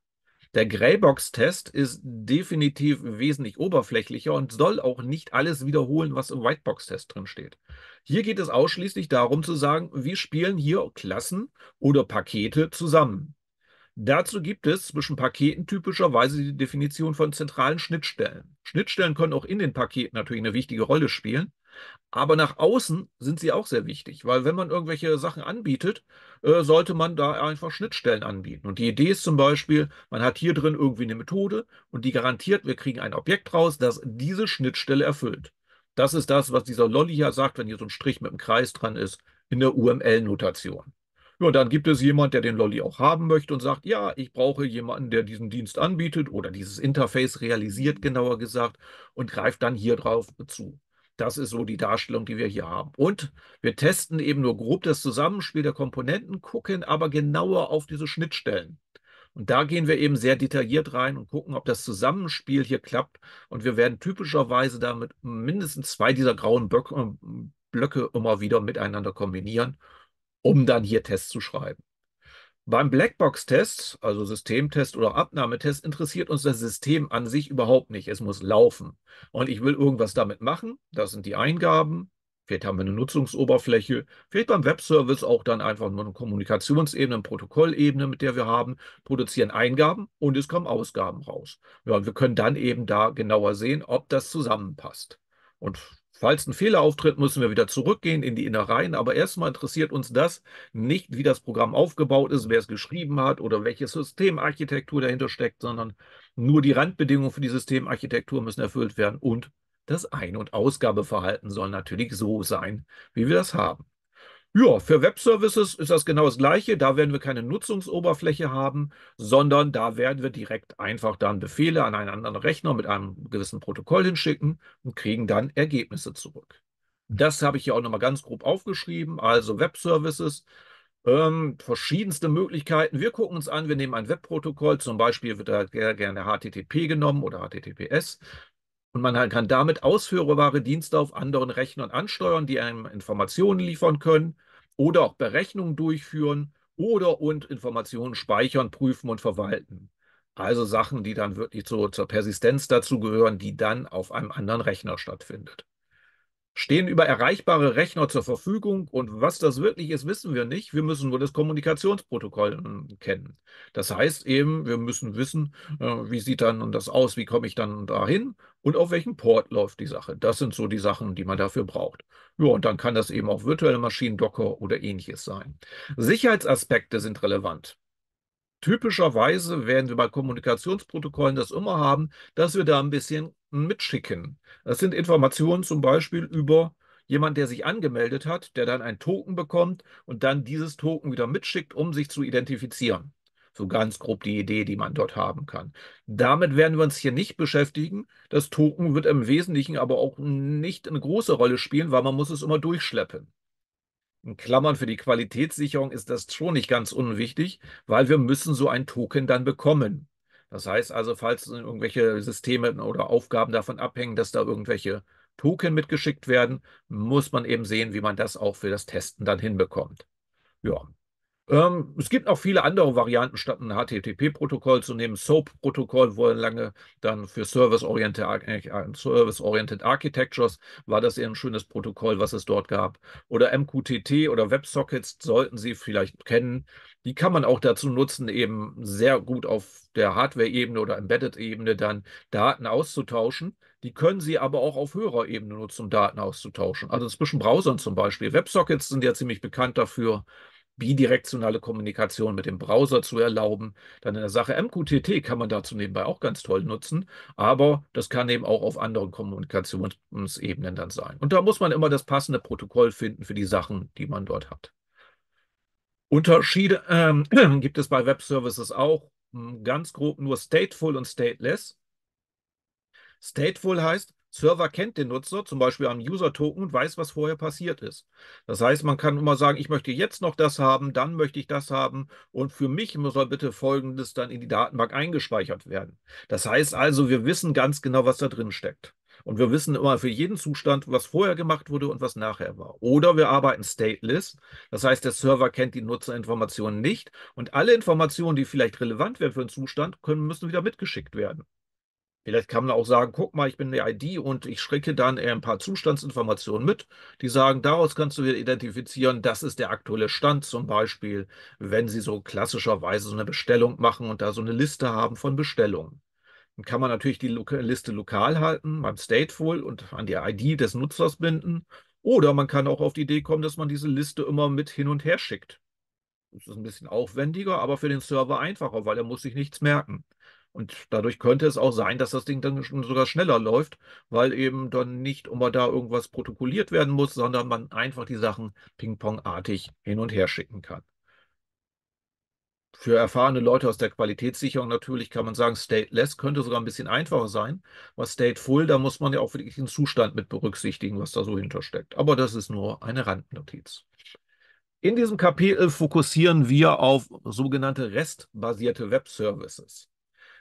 Der Graybox-Test ist definitiv wesentlich oberflächlicher und soll auch nicht alles wiederholen, was im Whitebox-Test drin steht. Hier geht es ausschließlich darum zu sagen, wir spielen hier Klassen oder Pakete zusammen. Dazu gibt es zwischen Paketen typischerweise die Definition von zentralen Schnittstellen. Schnittstellen können auch in den Paketen natürlich eine wichtige Rolle spielen, aber nach außen sind sie auch sehr wichtig, weil wenn man irgendwelche Sachen anbietet, äh, sollte man da einfach Schnittstellen anbieten. Und die Idee ist zum Beispiel, man hat hier drin irgendwie eine Methode und die garantiert, wir kriegen ein Objekt raus, das diese Schnittstelle erfüllt. Das ist das, was dieser Lolli ja sagt, wenn hier so ein Strich mit einem Kreis dran ist, in der UML-Notation. Ja, und dann gibt es jemand, der den Lolli auch haben möchte und sagt, ja, ich brauche jemanden, der diesen Dienst anbietet oder dieses Interface realisiert, genauer gesagt, und greift dann hier drauf zu. Das ist so die Darstellung, die wir hier haben. Und wir testen eben nur grob das Zusammenspiel der Komponenten, gucken aber genauer auf diese Schnittstellen. Und da gehen wir eben sehr detailliert rein und gucken, ob das Zusammenspiel hier klappt. Und wir werden typischerweise damit mindestens zwei dieser grauen Blöcke, äh, Blöcke immer wieder miteinander kombinieren, um dann hier Tests zu schreiben. Beim Blackbox-Test, also Systemtest oder Abnahmetest, interessiert uns das System an sich überhaupt nicht. Es muss laufen. Und ich will irgendwas damit machen. Das sind die Eingaben. Vielleicht haben wir eine Nutzungsoberfläche, vielleicht beim Webservice auch dann einfach nur eine Kommunikationsebene, eine Protokollebene, mit der wir haben, produzieren Eingaben und es kommen Ausgaben raus. Ja, und wir können dann eben da genauer sehen, ob das zusammenpasst. Und falls ein Fehler auftritt, müssen wir wieder zurückgehen in die Innereien. Aber erstmal interessiert uns das nicht, wie das Programm aufgebaut ist, wer es geschrieben hat oder welche Systemarchitektur dahinter steckt, sondern nur die Randbedingungen für die Systemarchitektur müssen erfüllt werden und das Ein- und Ausgabeverhalten soll natürlich so sein, wie wir das haben. Ja, für Webservices ist das genau das Gleiche. Da werden wir keine Nutzungsoberfläche haben, sondern da werden wir direkt einfach dann Befehle an einen anderen Rechner mit einem gewissen Protokoll hinschicken und kriegen dann Ergebnisse zurück. Das habe ich hier auch nochmal ganz grob aufgeschrieben. Also Webservices, ähm, verschiedenste Möglichkeiten. Wir gucken uns an, wir nehmen ein Webprotokoll, zum Beispiel wird da gerne HTTP genommen oder HTTPS. Und man kann damit ausführbare Dienste auf anderen Rechnern ansteuern, die einem Informationen liefern können oder auch Berechnungen durchführen oder und Informationen speichern, prüfen und verwalten. Also Sachen, die dann wirklich zu, zur Persistenz dazugehören, die dann auf einem anderen Rechner stattfindet stehen über erreichbare Rechner zur Verfügung und was das wirklich ist, wissen wir nicht. Wir müssen nur das Kommunikationsprotokoll ähm, kennen. Das heißt eben, wir müssen wissen, äh, wie sieht dann das aus, wie komme ich dann dahin und auf welchem Port läuft die Sache. Das sind so die Sachen, die man dafür braucht. Ja, und dann kann das eben auch virtuelle Maschinen, Docker oder ähnliches sein. Sicherheitsaspekte sind relevant. Typischerweise werden wir bei Kommunikationsprotokollen das immer haben, dass wir da ein bisschen mitschicken. Das sind Informationen zum Beispiel über jemand, der sich angemeldet hat, der dann ein Token bekommt und dann dieses Token wieder mitschickt, um sich zu identifizieren. So ganz grob die Idee, die man dort haben kann. Damit werden wir uns hier nicht beschäftigen. Das Token wird im Wesentlichen aber auch nicht eine große Rolle spielen, weil man muss es immer durchschleppen. In Klammern für die Qualitätssicherung ist das schon nicht ganz unwichtig, weil wir müssen so ein Token dann bekommen. Das heißt also, falls irgendwelche Systeme oder Aufgaben davon abhängen, dass da irgendwelche Token mitgeschickt werden, muss man eben sehen, wie man das auch für das Testen dann hinbekommt. Ja, ähm, es gibt auch viele andere Varianten, statt ein HTTP-Protokoll zu nehmen. SOAP-Protokoll wurde lange dann für Service-Oriented äh, Service Architectures war das eher ein schönes Protokoll, was es dort gab. Oder MQTT oder WebSockets sollten Sie vielleicht kennen. Die kann man auch dazu nutzen, eben sehr gut auf der Hardware-Ebene oder Embedded-Ebene dann Daten auszutauschen. Die können Sie aber auch auf höherer Ebene nutzen, um Daten auszutauschen. Also zwischen Browsern zum Beispiel. WebSockets sind ja ziemlich bekannt dafür bidirektionale Kommunikation mit dem Browser zu erlauben. Dann in der Sache MQTT kann man dazu nebenbei auch ganz toll nutzen, aber das kann eben auch auf anderen Kommunikationsebenen dann sein. Und da muss man immer das passende Protokoll finden für die Sachen, die man dort hat. Unterschiede ähm, gibt es bei Web Services auch. Hm, ganz grob nur stateful und stateless. Stateful heißt, Server kennt den Nutzer, zum Beispiel am User-Token und weiß, was vorher passiert ist. Das heißt, man kann immer sagen, ich möchte jetzt noch das haben, dann möchte ich das haben und für mich soll bitte Folgendes dann in die Datenbank eingespeichert werden. Das heißt also, wir wissen ganz genau, was da drin steckt. Und wir wissen immer für jeden Zustand, was vorher gemacht wurde und was nachher war. Oder wir arbeiten stateless. Das heißt, der Server kennt die Nutzerinformationen nicht. Und alle Informationen, die vielleicht relevant wären für den Zustand, können, müssen wieder mitgeschickt werden. Vielleicht kann man auch sagen, guck mal, ich bin eine ID und ich schicke dann ein paar Zustandsinformationen mit, die sagen, daraus kannst du wieder identifizieren, das ist der aktuelle Stand. Zum Beispiel, wenn Sie so klassischerweise so eine Bestellung machen und da so eine Liste haben von Bestellungen. Dann kann man natürlich die Liste lokal halten, beim Stateful und an die ID des Nutzers binden. Oder man kann auch auf die Idee kommen, dass man diese Liste immer mit hin und her schickt. Das ist ein bisschen aufwendiger, aber für den Server einfacher, weil er muss sich nichts merken. Und dadurch könnte es auch sein, dass das Ding dann sogar schneller läuft, weil eben dann nicht immer da irgendwas protokolliert werden muss, sondern man einfach die Sachen ping-pong-artig hin und her schicken kann. Für erfahrene Leute aus der Qualitätssicherung natürlich kann man sagen, stateless könnte sogar ein bisschen einfacher sein. Was stateful, da muss man ja auch wirklich den Zustand mit berücksichtigen, was da so hintersteckt. Aber das ist nur eine Randnotiz. In diesem Kapitel fokussieren wir auf sogenannte REST-basierte Web-Services.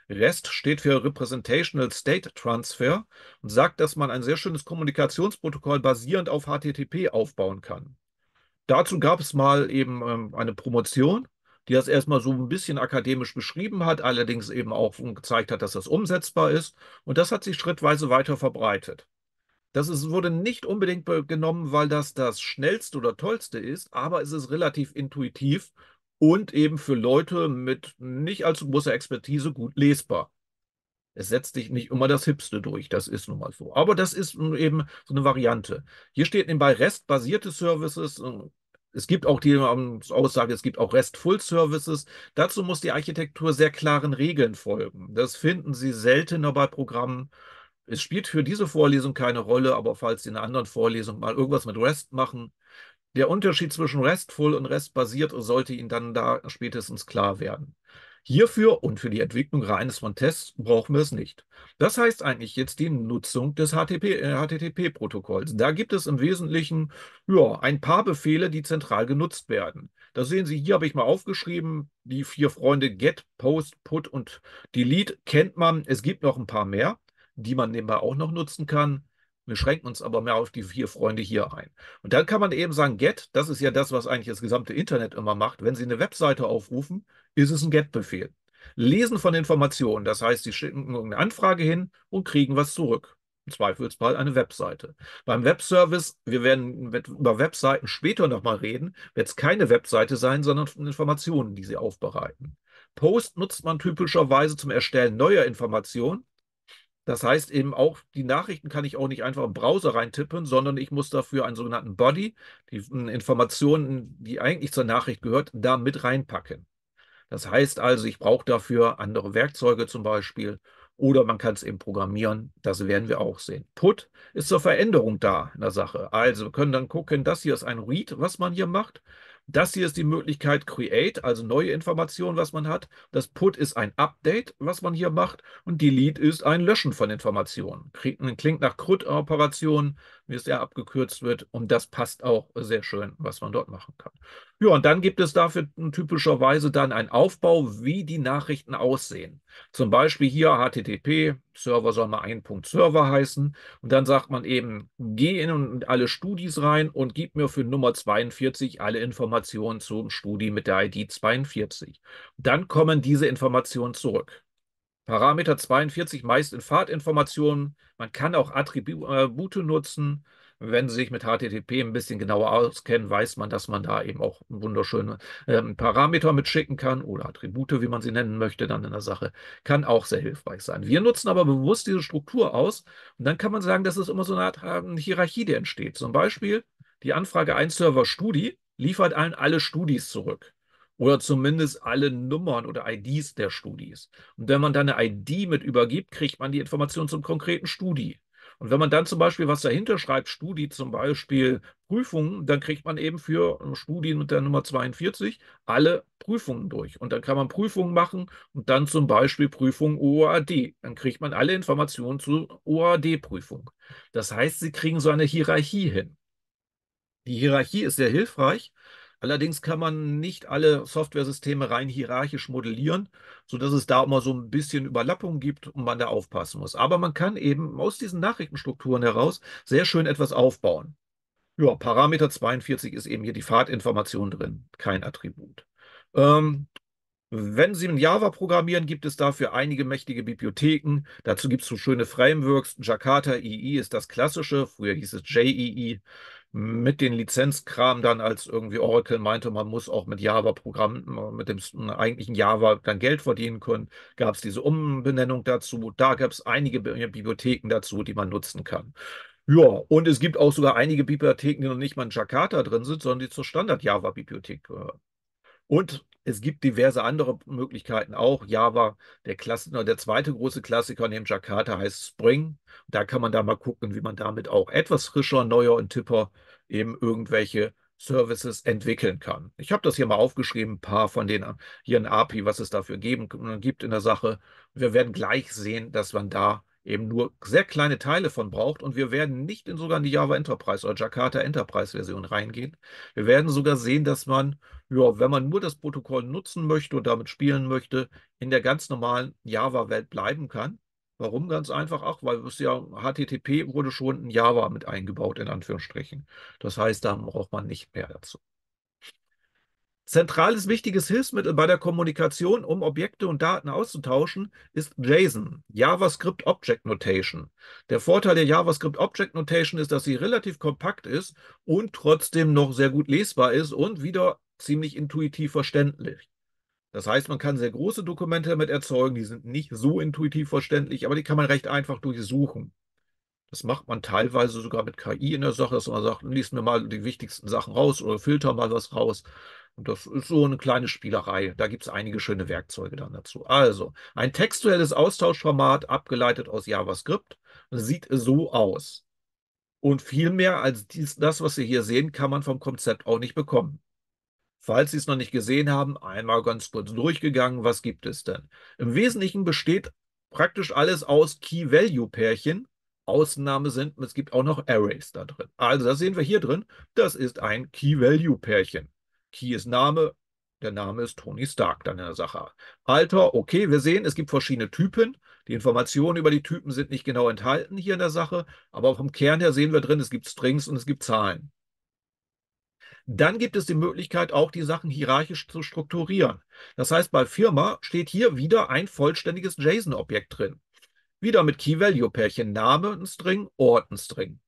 REST steht für Representational State Transfer und sagt, dass man ein sehr schönes Kommunikationsprotokoll basierend auf HTTP aufbauen kann. Dazu gab es mal eben ähm, eine Promotion, die das erstmal so ein bisschen akademisch beschrieben hat, allerdings eben auch gezeigt hat, dass das umsetzbar ist. Und das hat sich schrittweise weiter verbreitet. Das ist, wurde nicht unbedingt genommen, weil das das schnellste oder tollste ist, aber es ist relativ intuitiv und eben für Leute mit nicht allzu großer Expertise gut lesbar. Es setzt dich nicht immer das Hipste durch, das ist nun mal so. Aber das ist eben so eine Variante. Hier steht nebenbei REST-basierte Services. Es gibt auch die ähm, Aussage, es gibt auch rest full services Dazu muss die Architektur sehr klaren Regeln folgen. Das finden Sie seltener bei Programmen. Es spielt für diese Vorlesung keine Rolle, aber falls Sie in einer anderen Vorlesung mal irgendwas mit REST machen, der Unterschied zwischen RESTful und REST-basiert sollte Ihnen dann da spätestens klar werden. Hierfür und für die Entwicklung reines von Tests brauchen wir es nicht. Das heißt eigentlich jetzt die Nutzung des HTTP-Protokolls. Äh, da gibt es im Wesentlichen ja, ein paar Befehle, die zentral genutzt werden. Das sehen Sie hier, habe ich mal aufgeschrieben. Die vier Freunde Get, Post, Put und Delete kennt man. Es gibt noch ein paar mehr, die man nebenbei auch noch nutzen kann. Wir schränken uns aber mehr auf die vier Freunde hier ein. Und dann kann man eben sagen, GET, das ist ja das, was eigentlich das gesamte Internet immer macht. Wenn Sie eine Webseite aufrufen, ist es ein GET-Befehl. Lesen von Informationen, das heißt, Sie schicken irgendeine Anfrage hin und kriegen was zurück. Im Zweifelsfall eine Webseite. Beim Webservice, wir werden über Webseiten später nochmal reden, wird es keine Webseite sein, sondern Informationen, die Sie aufbereiten. Post nutzt man typischerweise zum Erstellen neuer Informationen das heißt eben auch, die Nachrichten kann ich auch nicht einfach im Browser reintippen, sondern ich muss dafür einen sogenannten Body, die hm, Informationen, die eigentlich zur Nachricht gehört, da mit reinpacken. Das heißt also, ich brauche dafür andere Werkzeuge zum Beispiel oder man kann es eben programmieren. Das werden wir auch sehen. Put ist zur Veränderung da in der Sache. Also wir können dann gucken, das hier ist ein Read, was man hier macht. Das hier ist die Möglichkeit Create, also neue Informationen, was man hat. Das Put ist ein Update, was man hier macht. Und Delete ist ein Löschen von Informationen. Klingt nach CRUD-Operationen, wie es ja abgekürzt wird. Und das passt auch sehr schön, was man dort machen kann. Ja, und dann gibt es dafür typischerweise dann einen Aufbau, wie die Nachrichten aussehen. Zum Beispiel hier HTTP, Server soll mal ein Punkt Server heißen. Und dann sagt man eben, geh in alle Studis rein und gib mir für Nummer 42 alle Informationen zum Studi mit der ID 42. Dann kommen diese Informationen zurück. Parameter 42 meist in Fahrtinformationen. Man kann auch Attribute äh, nutzen. Wenn Sie sich mit HTTP ein bisschen genauer auskennen, weiß man, dass man da eben auch wunderschöne ähm, Parameter mitschicken kann oder Attribute, wie man sie nennen möchte, dann in der Sache. Kann auch sehr hilfreich sein. Wir nutzen aber bewusst diese Struktur aus und dann kann man sagen, dass es immer so eine Art äh, Hierarchie, die entsteht. Zum Beispiel die Anfrage ein Server Studi liefert allen alle Studis zurück oder zumindest alle Nummern oder IDs der Studis. Und wenn man dann eine ID mit übergibt, kriegt man die Information zum konkreten Studi. Und wenn man dann zum Beispiel was dahinter schreibt, Studi zum Beispiel Prüfungen, dann kriegt man eben für Studien mit der Nummer 42 alle Prüfungen durch. Und dann kann man Prüfungen machen und dann zum Beispiel Prüfung OAD. Dann kriegt man alle Informationen zur OAD-Prüfung. Das heißt, Sie kriegen so eine Hierarchie hin. Die Hierarchie ist sehr hilfreich, Allerdings kann man nicht alle Softwaresysteme rein hierarchisch modellieren, sodass es da immer so ein bisschen Überlappung gibt und man da aufpassen muss. Aber man kann eben aus diesen Nachrichtenstrukturen heraus sehr schön etwas aufbauen. Ja, Parameter 42 ist eben hier die Fahrtinformation drin, kein Attribut. Ähm, wenn Sie in Java programmieren, gibt es dafür einige mächtige Bibliotheken. Dazu gibt es so schöne Frameworks. Jakarta EE ist das klassische, früher hieß es JEE mit den Lizenzkram dann, als irgendwie Oracle meinte, man muss auch mit Java-Programmen, mit dem äh, eigentlichen Java dann Geld verdienen können, gab es diese Umbenennung dazu. Da gab es einige äh, Bibliotheken dazu, die man nutzen kann. Ja, und es gibt auch sogar einige Bibliotheken, die noch nicht mal in Jakarta drin sind, sondern die zur Standard-Java-Bibliothek gehören. Und es gibt diverse andere Möglichkeiten auch. Java, der, Klassiker, der zweite große Klassiker neben Jakarta heißt Spring. Da kann man da mal gucken, wie man damit auch etwas frischer, neuer und tipper eben irgendwelche Services entwickeln kann. Ich habe das hier mal aufgeschrieben, ein paar von denen hier in API, was es dafür geben, äh, gibt in der Sache. Wir werden gleich sehen, dass man da eben nur sehr kleine Teile von braucht und wir werden nicht in sogar in die Java Enterprise oder Jakarta Enterprise Version reingehen. Wir werden sogar sehen, dass man, ja, wenn man nur das Protokoll nutzen möchte und damit spielen möchte, in der ganz normalen Java-Welt bleiben kann. Warum? Ganz einfach, ach, weil es ja HTTP wurde schon in Java mit eingebaut, in Anführungsstrichen. Das heißt, da braucht man nicht mehr dazu. Zentrales wichtiges Hilfsmittel bei der Kommunikation, um Objekte und Daten auszutauschen, ist JSON, JavaScript Object Notation. Der Vorteil der JavaScript Object Notation ist, dass sie relativ kompakt ist und trotzdem noch sehr gut lesbar ist und wieder ziemlich intuitiv verständlich. Das heißt, man kann sehr große Dokumente damit erzeugen, die sind nicht so intuitiv verständlich, aber die kann man recht einfach durchsuchen. Das macht man teilweise sogar mit KI in der Sache, dass man sagt, lies mir mal die wichtigsten Sachen raus oder filter mal was raus. Und das ist so eine kleine Spielerei. Da gibt es einige schöne Werkzeuge dann dazu. Also, ein textuelles Austauschformat, abgeleitet aus JavaScript, sieht so aus. Und viel mehr als dies, das, was Sie hier sehen, kann man vom Konzept auch nicht bekommen. Falls Sie es noch nicht gesehen haben, einmal ganz kurz durchgegangen, was gibt es denn? Im Wesentlichen besteht praktisch alles aus Key-Value-Pärchen, Ausnahme sind. Es gibt auch noch Arrays da drin. Also das sehen wir hier drin. Das ist ein Key-Value-Pärchen. Key ist Name, der Name ist Tony Stark dann in der Sache. Alter, okay, wir sehen, es gibt verschiedene Typen. Die Informationen über die Typen sind nicht genau enthalten hier in der Sache, aber vom Kern her sehen wir drin, es gibt Strings und es gibt Zahlen. Dann gibt es die Möglichkeit, auch die Sachen hierarchisch zu strukturieren. Das heißt, bei Firma steht hier wieder ein vollständiges JSON-Objekt drin. Wieder mit Key-Value-Pärchen Name und String, Ort und String.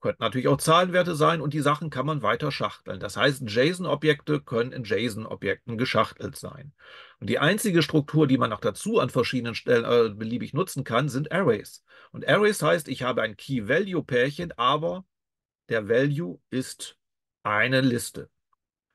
Könnten natürlich auch Zahlenwerte sein und die Sachen kann man weiter schachteln. Das heißt, JSON-Objekte können in JSON-Objekten geschachtelt sein. Und die einzige Struktur, die man noch dazu an verschiedenen Stellen äh, beliebig nutzen kann, sind Arrays. Und Arrays heißt, ich habe ein Key-Value-Pärchen, aber der Value ist eine Liste.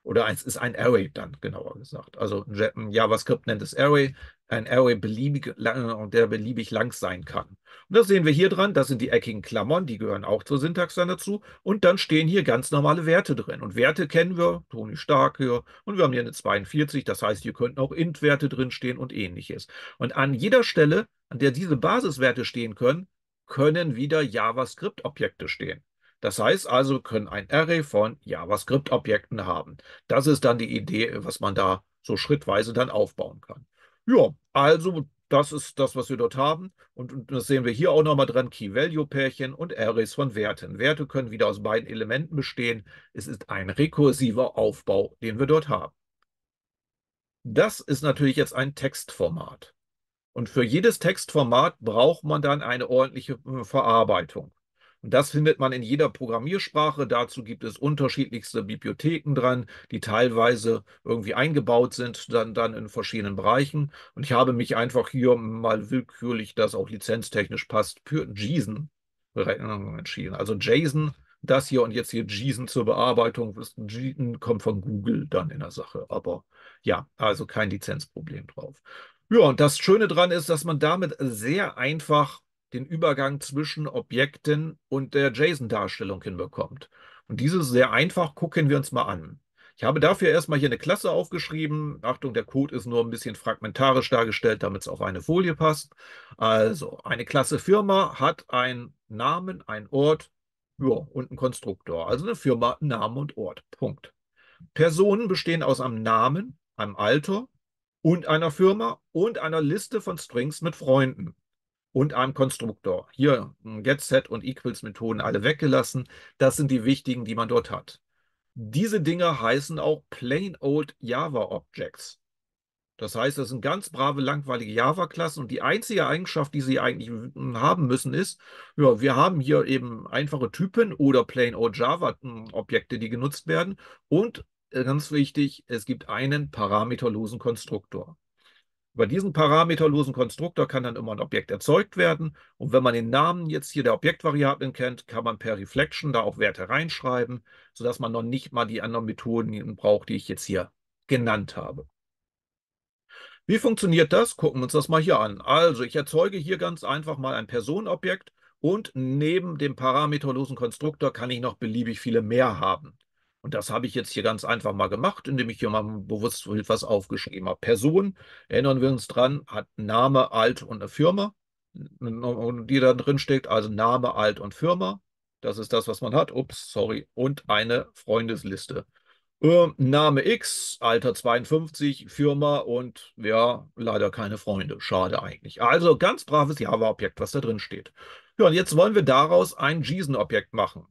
Oder eins ist ein Array dann, genauer gesagt. Also JavaScript nennt es Array, ein Array beliebig, der beliebig lang sein kann. Und das sehen wir hier dran. Das sind die eckigen Klammern, die gehören auch zur Syntax dann dazu. Und dann stehen hier ganz normale Werte drin. Und Werte kennen wir, Toni Stark hier. Und wir haben hier eine 42, das heißt, hier könnten auch Int-Werte drinstehen und ähnliches. Und an jeder Stelle, an der diese Basiswerte stehen können, können wieder JavaScript-Objekte stehen. Das heißt also, wir können ein Array von JavaScript-Objekten haben. Das ist dann die Idee, was man da so schrittweise dann aufbauen kann. Ja, also das ist das, was wir dort haben. Und, und das sehen wir hier auch nochmal dran. Key-Value-Pärchen und Arrays von Werten. Werte können wieder aus beiden Elementen bestehen. Es ist ein rekursiver Aufbau, den wir dort haben. Das ist natürlich jetzt ein Textformat. Und für jedes Textformat braucht man dann eine ordentliche äh, Verarbeitung. Und das findet man in jeder Programmiersprache. Dazu gibt es unterschiedlichste Bibliotheken dran, die teilweise irgendwie eingebaut sind, dann, dann in verschiedenen Bereichen. Und ich habe mich einfach hier mal willkürlich, das auch lizenztechnisch passt, für JSON entschieden. Also JSON, das hier und jetzt hier JSON zur Bearbeitung. JSON kommt von Google dann in der Sache. Aber ja, also kein Lizenzproblem drauf. Ja, und das Schöne daran ist, dass man damit sehr einfach den Übergang zwischen Objekten und der JSON-Darstellung hinbekommt. Und dieses sehr einfach gucken wir uns mal an. Ich habe dafür erstmal hier eine Klasse aufgeschrieben. Achtung, der Code ist nur ein bisschen fragmentarisch dargestellt, damit es auf eine Folie passt. Also, eine Klasse Firma hat einen Namen, einen Ort ja, und einen Konstruktor. Also eine Firma, Name und Ort. Punkt. Personen bestehen aus einem Namen, einem Alter und einer Firma und einer Liste von Strings mit Freunden und einem Konstruktor. Hier hm, GetSet und Equals-Methoden alle weggelassen. Das sind die wichtigen, die man dort hat. Diese Dinger heißen auch Plain Old Java Objects. Das heißt, das sind ganz brave, langweilige Java-Klassen und die einzige Eigenschaft, die sie eigentlich hm, haben müssen, ist, ja, wir haben hier eben einfache Typen oder Plain Old Java-Objekte, hm, die genutzt werden. Und äh, ganz wichtig, es gibt einen parameterlosen Konstruktor. Über diesen parameterlosen Konstruktor kann dann immer ein Objekt erzeugt werden. Und wenn man den Namen jetzt hier der Objektvariablen kennt, kann man per Reflection da auch Werte reinschreiben, sodass man noch nicht mal die anderen Methoden braucht, die ich jetzt hier genannt habe. Wie funktioniert das? Gucken wir uns das mal hier an. Also ich erzeuge hier ganz einfach mal ein Personenobjekt und neben dem parameterlosen Konstruktor kann ich noch beliebig viele mehr haben. Und das habe ich jetzt hier ganz einfach mal gemacht, indem ich hier mal bewusst was aufgeschrieben habe. Person, erinnern wir uns dran, hat Name, Alt und eine Firma, die da drin steckt. Also Name, Alt und Firma. Das ist das, was man hat. Ups, sorry. Und eine Freundesliste. Äh, Name X, Alter 52, Firma und ja, leider keine Freunde. Schade eigentlich. Also ganz braves Java-Objekt, was da drin steht. Ja, und jetzt wollen wir daraus ein JSON-Objekt machen.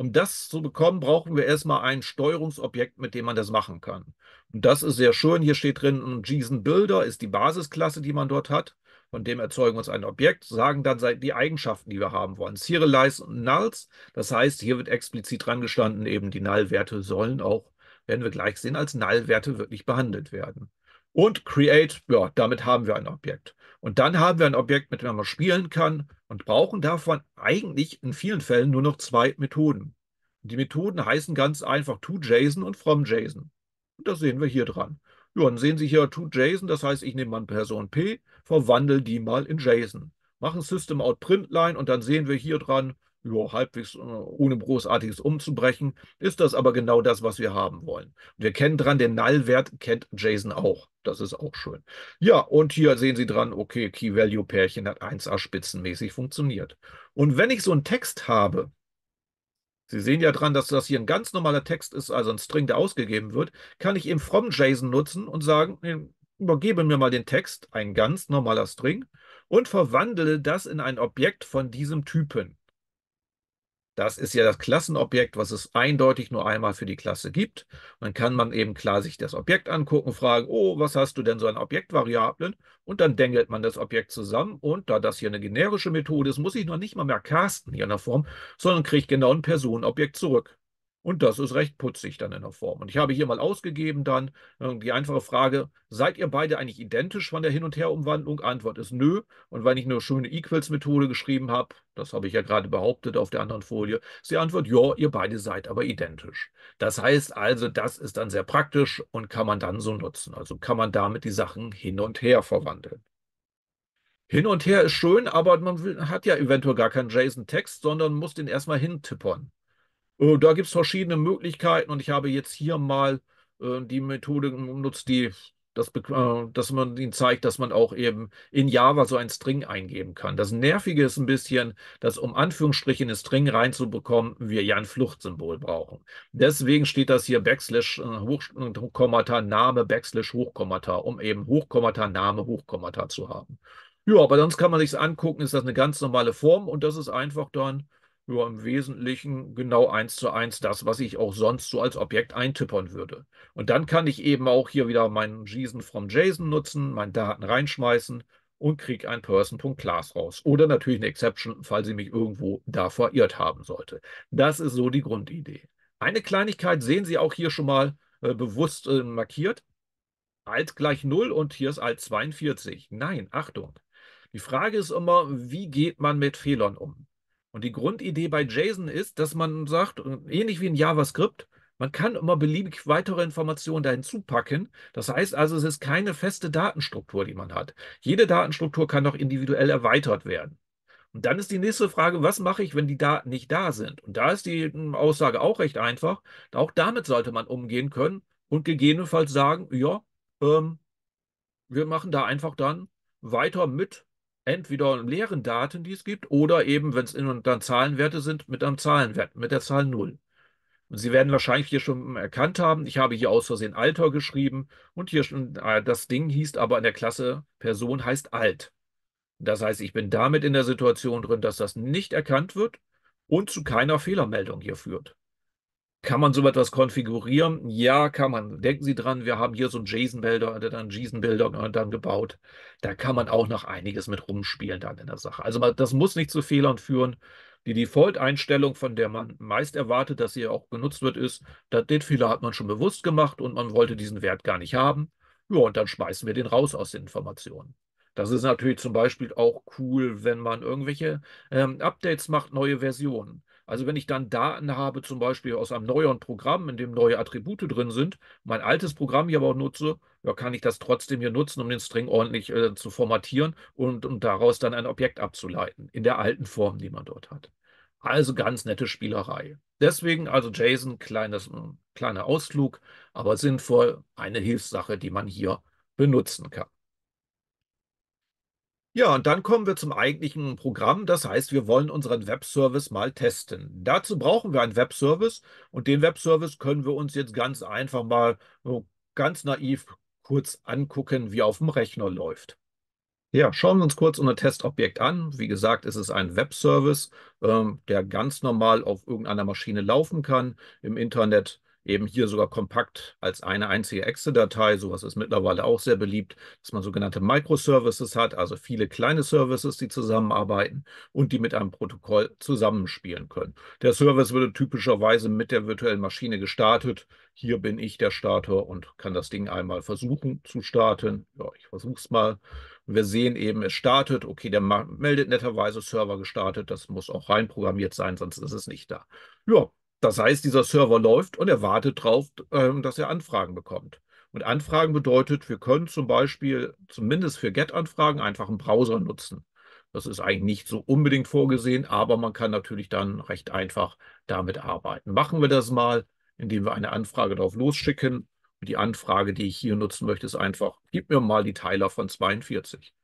Um das zu bekommen, brauchen wir erstmal ein Steuerungsobjekt, mit dem man das machen kann. Und das ist sehr schön. Hier steht drin, ein JSON Builder ist die Basisklasse, die man dort hat. Von dem erzeugen wir uns ein Objekt, sagen dann die Eigenschaften, die wir haben wollen. Serialize und Nulls. Das heißt, hier wird explizit dran gestanden, eben die Null-Werte sollen auch, werden wir gleich sehen, als Null-Werte wirklich behandelt werden. Und Create, ja, damit haben wir ein Objekt. Und dann haben wir ein Objekt, mit dem man spielen kann und brauchen davon eigentlich in vielen Fällen nur noch zwei Methoden. Und die Methoden heißen ganz einfach toJSON und fromJSON. Und das sehen wir hier dran. Ja, dann sehen Sie hier toJSON, das heißt, ich nehme mal eine Person P, verwandle die mal in JSON. Machen System out Printline und dann sehen wir hier dran, ja, halbwegs äh, ohne großartiges umzubrechen, ist das aber genau das, was wir haben wollen. Wir kennen dran, den Nullwert kennt JSON auch. Das ist auch schön. Ja, und hier sehen Sie dran, okay, Key-Value-Pärchen hat 1a spitzenmäßig funktioniert. Und wenn ich so einen Text habe, Sie sehen ja dran, dass das hier ein ganz normaler Text ist, also ein String, der ausgegeben wird, kann ich eben from JSON nutzen und sagen, hm, übergebe mir mal den Text, ein ganz normaler String, und verwandle das in ein Objekt von diesem Typen. Das ist ja das Klassenobjekt, was es eindeutig nur einmal für die Klasse gibt. Dann kann man eben klar sich das Objekt angucken, fragen, oh, was hast du denn so an Objektvariablen? Und dann dengelt man das Objekt zusammen. Und da das hier eine generische Methode ist, muss ich noch nicht mal mehr casten hier in der Form, sondern kriege genau ein Personenobjekt zurück. Und das ist recht putzig dann in der Form. Und ich habe hier mal ausgegeben dann ähm, die einfache Frage, seid ihr beide eigentlich identisch von der Hin- und Herumwandlung? Antwort ist nö. Und weil ich eine schöne Equals-Methode geschrieben habe, das habe ich ja gerade behauptet auf der anderen Folie, ist die Antwort, ja, ihr beide seid aber identisch. Das heißt also, das ist dann sehr praktisch und kann man dann so nutzen. Also kann man damit die Sachen hin und her verwandeln. Hin und her ist schön, aber man hat ja eventuell gar keinen JSON-Text, sondern muss den erstmal hintippern. Äh, da gibt es verschiedene Möglichkeiten und ich habe jetzt hier mal äh, die Methode genutzt, die das, äh, dass man ihnen zeigt, dass man auch eben in Java so einen String eingeben kann. Das Nervige ist ein bisschen, dass um Anführungsstriche den String reinzubekommen, wir ja ein Fluchtsymbol brauchen. Deswegen steht das hier Backslash äh, Hochkommata Name Backslash Hochkommata, um eben Hochkommata Name Hochkommata zu haben. Ja, aber sonst kann man sich angucken, ist das eine ganz normale Form und das ist einfach dann ja, im Wesentlichen genau eins zu eins das, was ich auch sonst so als Objekt eintippern würde. Und dann kann ich eben auch hier wieder meinen JSON from JSON nutzen, meinen Daten reinschmeißen und kriege ein Person.class raus. Oder natürlich eine Exception, falls sie mich irgendwo da verirrt haben sollte. Das ist so die Grundidee. Eine Kleinigkeit sehen Sie auch hier schon mal äh, bewusst äh, markiert. Alt gleich 0 und hier ist alt 42. Nein, Achtung. Die Frage ist immer, wie geht man mit Fehlern um? Und die Grundidee bei JSON ist, dass man sagt, äh, ähnlich wie in JavaScript, man kann immer beliebig weitere Informationen da hinzupacken. Das heißt also, es ist keine feste Datenstruktur, die man hat. Jede Datenstruktur kann noch individuell erweitert werden. Und dann ist die nächste Frage, was mache ich, wenn die Daten nicht da sind? Und da ist die hm, Aussage auch recht einfach. Auch damit sollte man umgehen können und gegebenenfalls sagen, ja, ähm, wir machen da einfach dann weiter mit entweder leeren Daten, die es gibt, oder eben, wenn es in und dann Zahlenwerte sind, mit einem Zahlenwert, mit der Zahl 0. Und Sie werden wahrscheinlich hier schon erkannt haben, ich habe hier aus Versehen Alter geschrieben und hier schon, äh, das Ding hieß aber in der Klasse Person heißt alt. Das heißt, ich bin damit in der Situation drin, dass das nicht erkannt wird und zu keiner Fehlermeldung hier führt. Kann man so etwas konfigurieren? Ja, kann man. Denken Sie dran, wir haben hier so einen JSON-Builder und dann JSON-Builder ne, dann gebaut. Da kann man auch noch einiges mit rumspielen dann in der Sache. Also das muss nicht zu Fehlern führen. Die Default-Einstellung, von der man meist erwartet, dass sie auch genutzt wird, ist, dass den Fehler hat man schon bewusst gemacht und man wollte diesen Wert gar nicht haben. Ja, und dann schmeißen wir den raus aus den Informationen. Das ist natürlich zum Beispiel auch cool, wenn man irgendwelche ähm, Updates macht, neue Versionen. Also wenn ich dann Daten habe, zum Beispiel aus einem neueren Programm, in dem neue Attribute drin sind, mein altes Programm hier aber auch nutze, ja, kann ich das trotzdem hier nutzen, um den String ordentlich äh, zu formatieren und, und daraus dann ein Objekt abzuleiten, in der alten Form, die man dort hat. Also ganz nette Spielerei. Deswegen also JSON, kleines, äh, kleiner Ausflug, aber sinnvoll, eine Hilfssache, die man hier benutzen kann. Ja, und dann kommen wir zum eigentlichen Programm. Das heißt, wir wollen unseren Webservice mal testen. Dazu brauchen wir einen Webservice und den Webservice können wir uns jetzt ganz einfach mal oh, ganz naiv kurz angucken, wie auf dem Rechner läuft. Ja, schauen wir uns kurz unser Testobjekt an. Wie gesagt, es ist ein Webservice, ähm, der ganz normal auf irgendeiner Maschine laufen kann, im Internet eben hier sogar kompakt als eine einzige excel datei Sowas ist mittlerweile auch sehr beliebt, dass man sogenannte Microservices hat, also viele kleine Services, die zusammenarbeiten und die mit einem Protokoll zusammenspielen können. Der Service würde typischerweise mit der virtuellen Maschine gestartet. Hier bin ich der Starter und kann das Ding einmal versuchen zu starten. Ja, ich versuche es mal. Wir sehen eben, es startet. Okay, der meldet netterweise Server gestartet. Das muss auch reinprogrammiert sein, sonst ist es nicht da. Ja, das heißt, dieser Server läuft und er wartet darauf, ähm, dass er Anfragen bekommt. Und Anfragen bedeutet, wir können zum Beispiel zumindest für GET-Anfragen einfach einen Browser nutzen. Das ist eigentlich nicht so unbedingt vorgesehen, aber man kann natürlich dann recht einfach damit arbeiten. Machen wir das mal, indem wir eine Anfrage darauf losschicken. Und die Anfrage, die ich hier nutzen möchte, ist einfach, gib mir mal die Teiler von 42.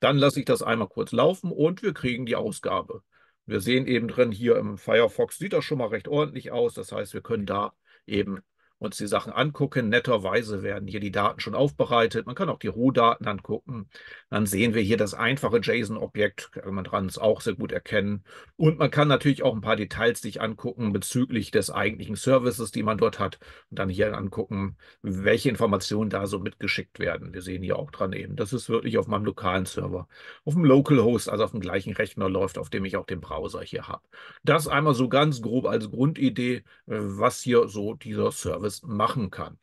Dann lasse ich das einmal kurz laufen und wir kriegen die Ausgabe. Wir sehen eben drin, hier im Firefox sieht das schon mal recht ordentlich aus. Das heißt, wir können da eben uns die Sachen angucken. Netterweise werden hier die Daten schon aufbereitet. Man kann auch die Rohdaten angucken. Dann sehen wir hier das einfache JSON-Objekt, kann man dran es auch sehr gut erkennen. Und man kann natürlich auch ein paar Details sich angucken bezüglich des eigentlichen Services, die man dort hat. Und dann hier angucken, welche Informationen da so mitgeschickt werden. Wir sehen hier auch dran eben, das ist wirklich auf meinem lokalen Server, auf dem Localhost, also auf dem gleichen Rechner läuft, auf dem ich auch den Browser hier habe. Das einmal so ganz grob als Grundidee, äh, was hier so dieser Service alles machen kann.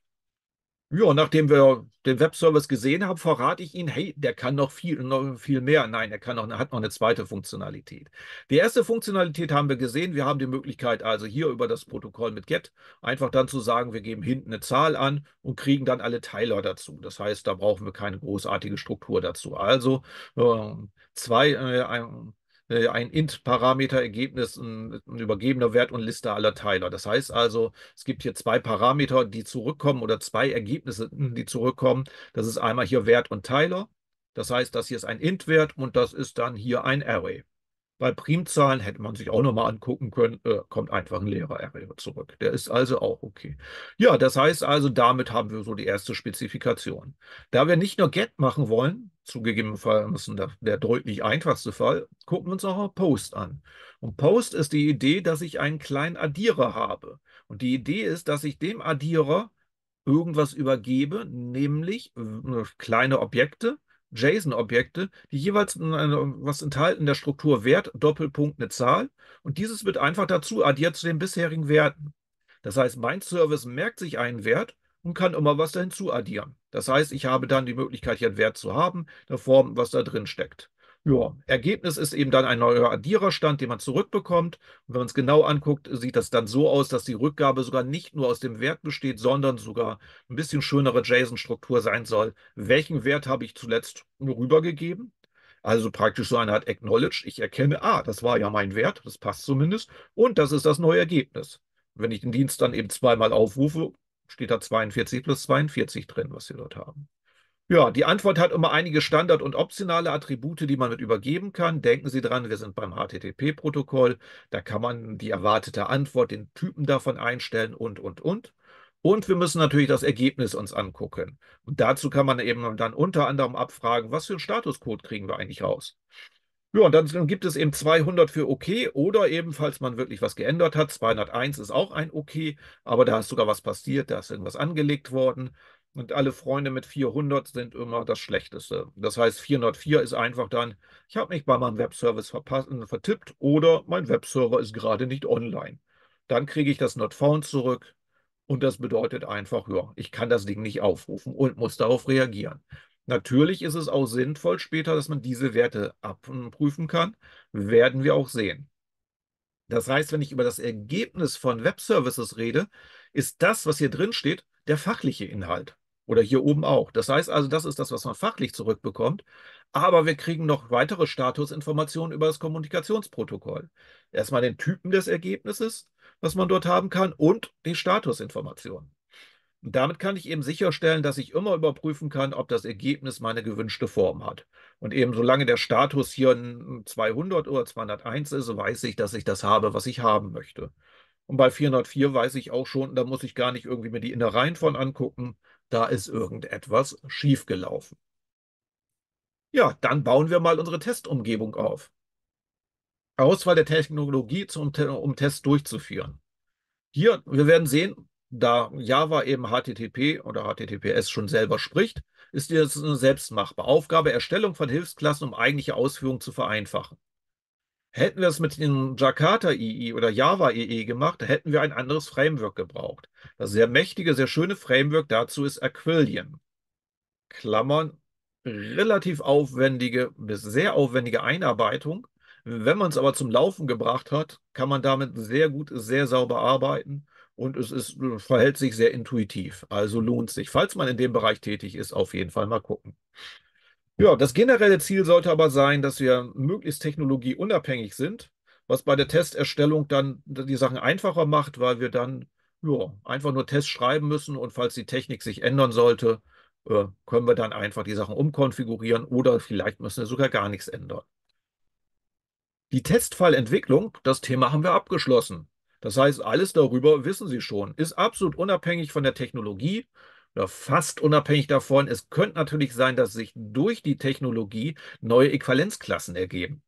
Ja, nachdem wir den Webservice gesehen haben, verrate ich Ihnen, hey, der kann noch viel, noch viel mehr. Nein, er kann noch, hat noch eine zweite Funktionalität. Die erste Funktionalität haben wir gesehen. Wir haben die Möglichkeit, also hier über das Protokoll mit GET einfach dann zu sagen, wir geben hinten eine Zahl an und kriegen dann alle Teiler dazu. Das heißt, da brauchen wir keine großartige Struktur dazu. Also äh, zwei, äh, äh, ein int-Parameter-Ergebnis, ein, ein, übergebener Wert und Liste aller Teiler. Das heißt also, es gibt hier zwei Parameter, die zurückkommen oder zwei Ergebnisse, hm, die zurückkommen. Das ist einmal hier Wert und Teiler. Das heißt, das hier ist ein int-Wert und das ist dann hier ein Array. Bei Primzahlen hätte man sich auch nochmal angucken können, äh, kommt einfach ein leerer Array zurück. Der ist also auch okay. Ja, das heißt also, damit haben wir so die erste Spezifikation. Da wir nicht nur get machen wollen, zugegebenermaßen so der, der deutlich einfachste Fall, gucken wir uns nochmal Post an. Und Post ist die Idee, dass ich einen kleinen Addierer habe. Und die Idee ist, dass ich dem Addierer irgendwas übergebe, nämlich äh, kleine Objekte, JSON-Objekte, die jeweils was enthalten der Struktur Wert, Doppelpunkt, eine Zahl. Und dieses wird einfach dazu addiert zu den bisherigen Werten. Das heißt, mein Service merkt sich einen Wert und kann immer was dahin zu addieren. Das heißt, ich habe dann die Möglichkeit, hier einen Wert zu haben, eine Form, was da drin steckt. Ja, Ergebnis ist eben dann ein neuer Addiererstand, den man zurückbekommt. Und wenn man es genau anguckt, sieht das dann so aus, dass die Rückgabe sogar nicht nur aus dem Wert besteht, sondern sogar ein bisschen schönere JSON-Struktur sein soll. Welchen Wert habe ich zuletzt rübergegeben? Also praktisch so eine Art Acknowledge. Ich erkenne, ah, das war ja mein Wert, das passt zumindest. Und das ist das neue Ergebnis. Wenn ich den Dienst dann eben zweimal aufrufe, steht da 42 plus 42 drin, was wir dort haben. Ja, die Antwort hat immer einige Standard- und optionale Attribute, die man mit übergeben kann. Denken Sie dran, wir sind beim HTTP-Protokoll. Da kann man die erwartete Antwort, den Typen davon einstellen und, und, und. Und wir müssen natürlich das Ergebnis uns angucken. Und dazu kann man eben dann unter anderem abfragen, was für einen Statuscode kriegen wir eigentlich raus. Ja, und dann gibt es eben 200 für okay oder eben, falls man wirklich was geändert hat, 201 ist auch ein okay, aber da ist sogar was passiert, da ist irgendwas angelegt worden. Und alle Freunde mit 400 sind immer das Schlechteste. Das heißt, 404 ist einfach dann, ich habe mich bei meinem Webservice äh, vertippt oder mein Webserver ist gerade nicht online. Dann kriege ich das Not Found zurück und das bedeutet einfach, ja, ich kann das Ding nicht aufrufen und muss darauf reagieren. Natürlich ist es auch sinnvoll später, dass man diese Werte abprüfen kann, werden wir auch sehen. Das heißt, wenn ich über das Ergebnis von Web-Services rede, ist das, was hier drin steht, der fachliche Inhalt. Oder hier oben auch. Das heißt also, das ist das, was man fachlich zurückbekommt. Aber wir kriegen noch weitere Statusinformationen über das Kommunikationsprotokoll. Erstmal den Typen des Ergebnisses, was man dort haben kann, und die Statusinformationen. Und damit kann ich eben sicherstellen, dass ich immer überprüfen kann, ob das Ergebnis meine gewünschte Form hat. Und eben solange der Status hier 200 oder 201 ist, weiß ich, dass ich das habe, was ich haben möchte. Und bei 404 weiß ich auch schon, da muss ich gar nicht irgendwie mir die Innereien von angucken, da ist irgendetwas schiefgelaufen. Ja, dann bauen wir mal unsere Testumgebung auf. Auswahl der Technologie, zum, um Tests durchzuführen. Hier, wir werden sehen, da Java eben HTTP oder HTTPS schon selber spricht, ist das eine selbstmachbare Aufgabe, Erstellung von Hilfsklassen, um eigentliche Ausführungen zu vereinfachen. Hätten wir es mit dem Jakarta EE oder Java EE gemacht, hätten wir ein anderes Framework gebraucht. Das sehr mächtige, sehr schöne Framework dazu ist Aquillion. Klammern, relativ aufwendige bis sehr aufwendige Einarbeitung. Wenn man es aber zum Laufen gebracht hat, kann man damit sehr gut, sehr sauber arbeiten und es ist, äh, verhält sich sehr intuitiv. Also lohnt sich. Falls man in dem Bereich tätig ist, auf jeden Fall mal gucken. Ja, das generelle Ziel sollte aber sein, dass wir möglichst technologieunabhängig sind, was bei der Testerstellung dann die Sachen einfacher macht, weil wir dann ja, einfach nur Tests schreiben müssen und falls die Technik sich ändern sollte, äh, können wir dann einfach die Sachen umkonfigurieren oder vielleicht müssen wir sogar gar nichts ändern. Die Testfallentwicklung, das Thema haben wir abgeschlossen. Das heißt, alles darüber wissen Sie schon. Ist absolut unabhängig von der Technologie oder fast unabhängig davon. Es könnte natürlich sein, dass sich durch die Technologie neue Äquivalenzklassen ergeben.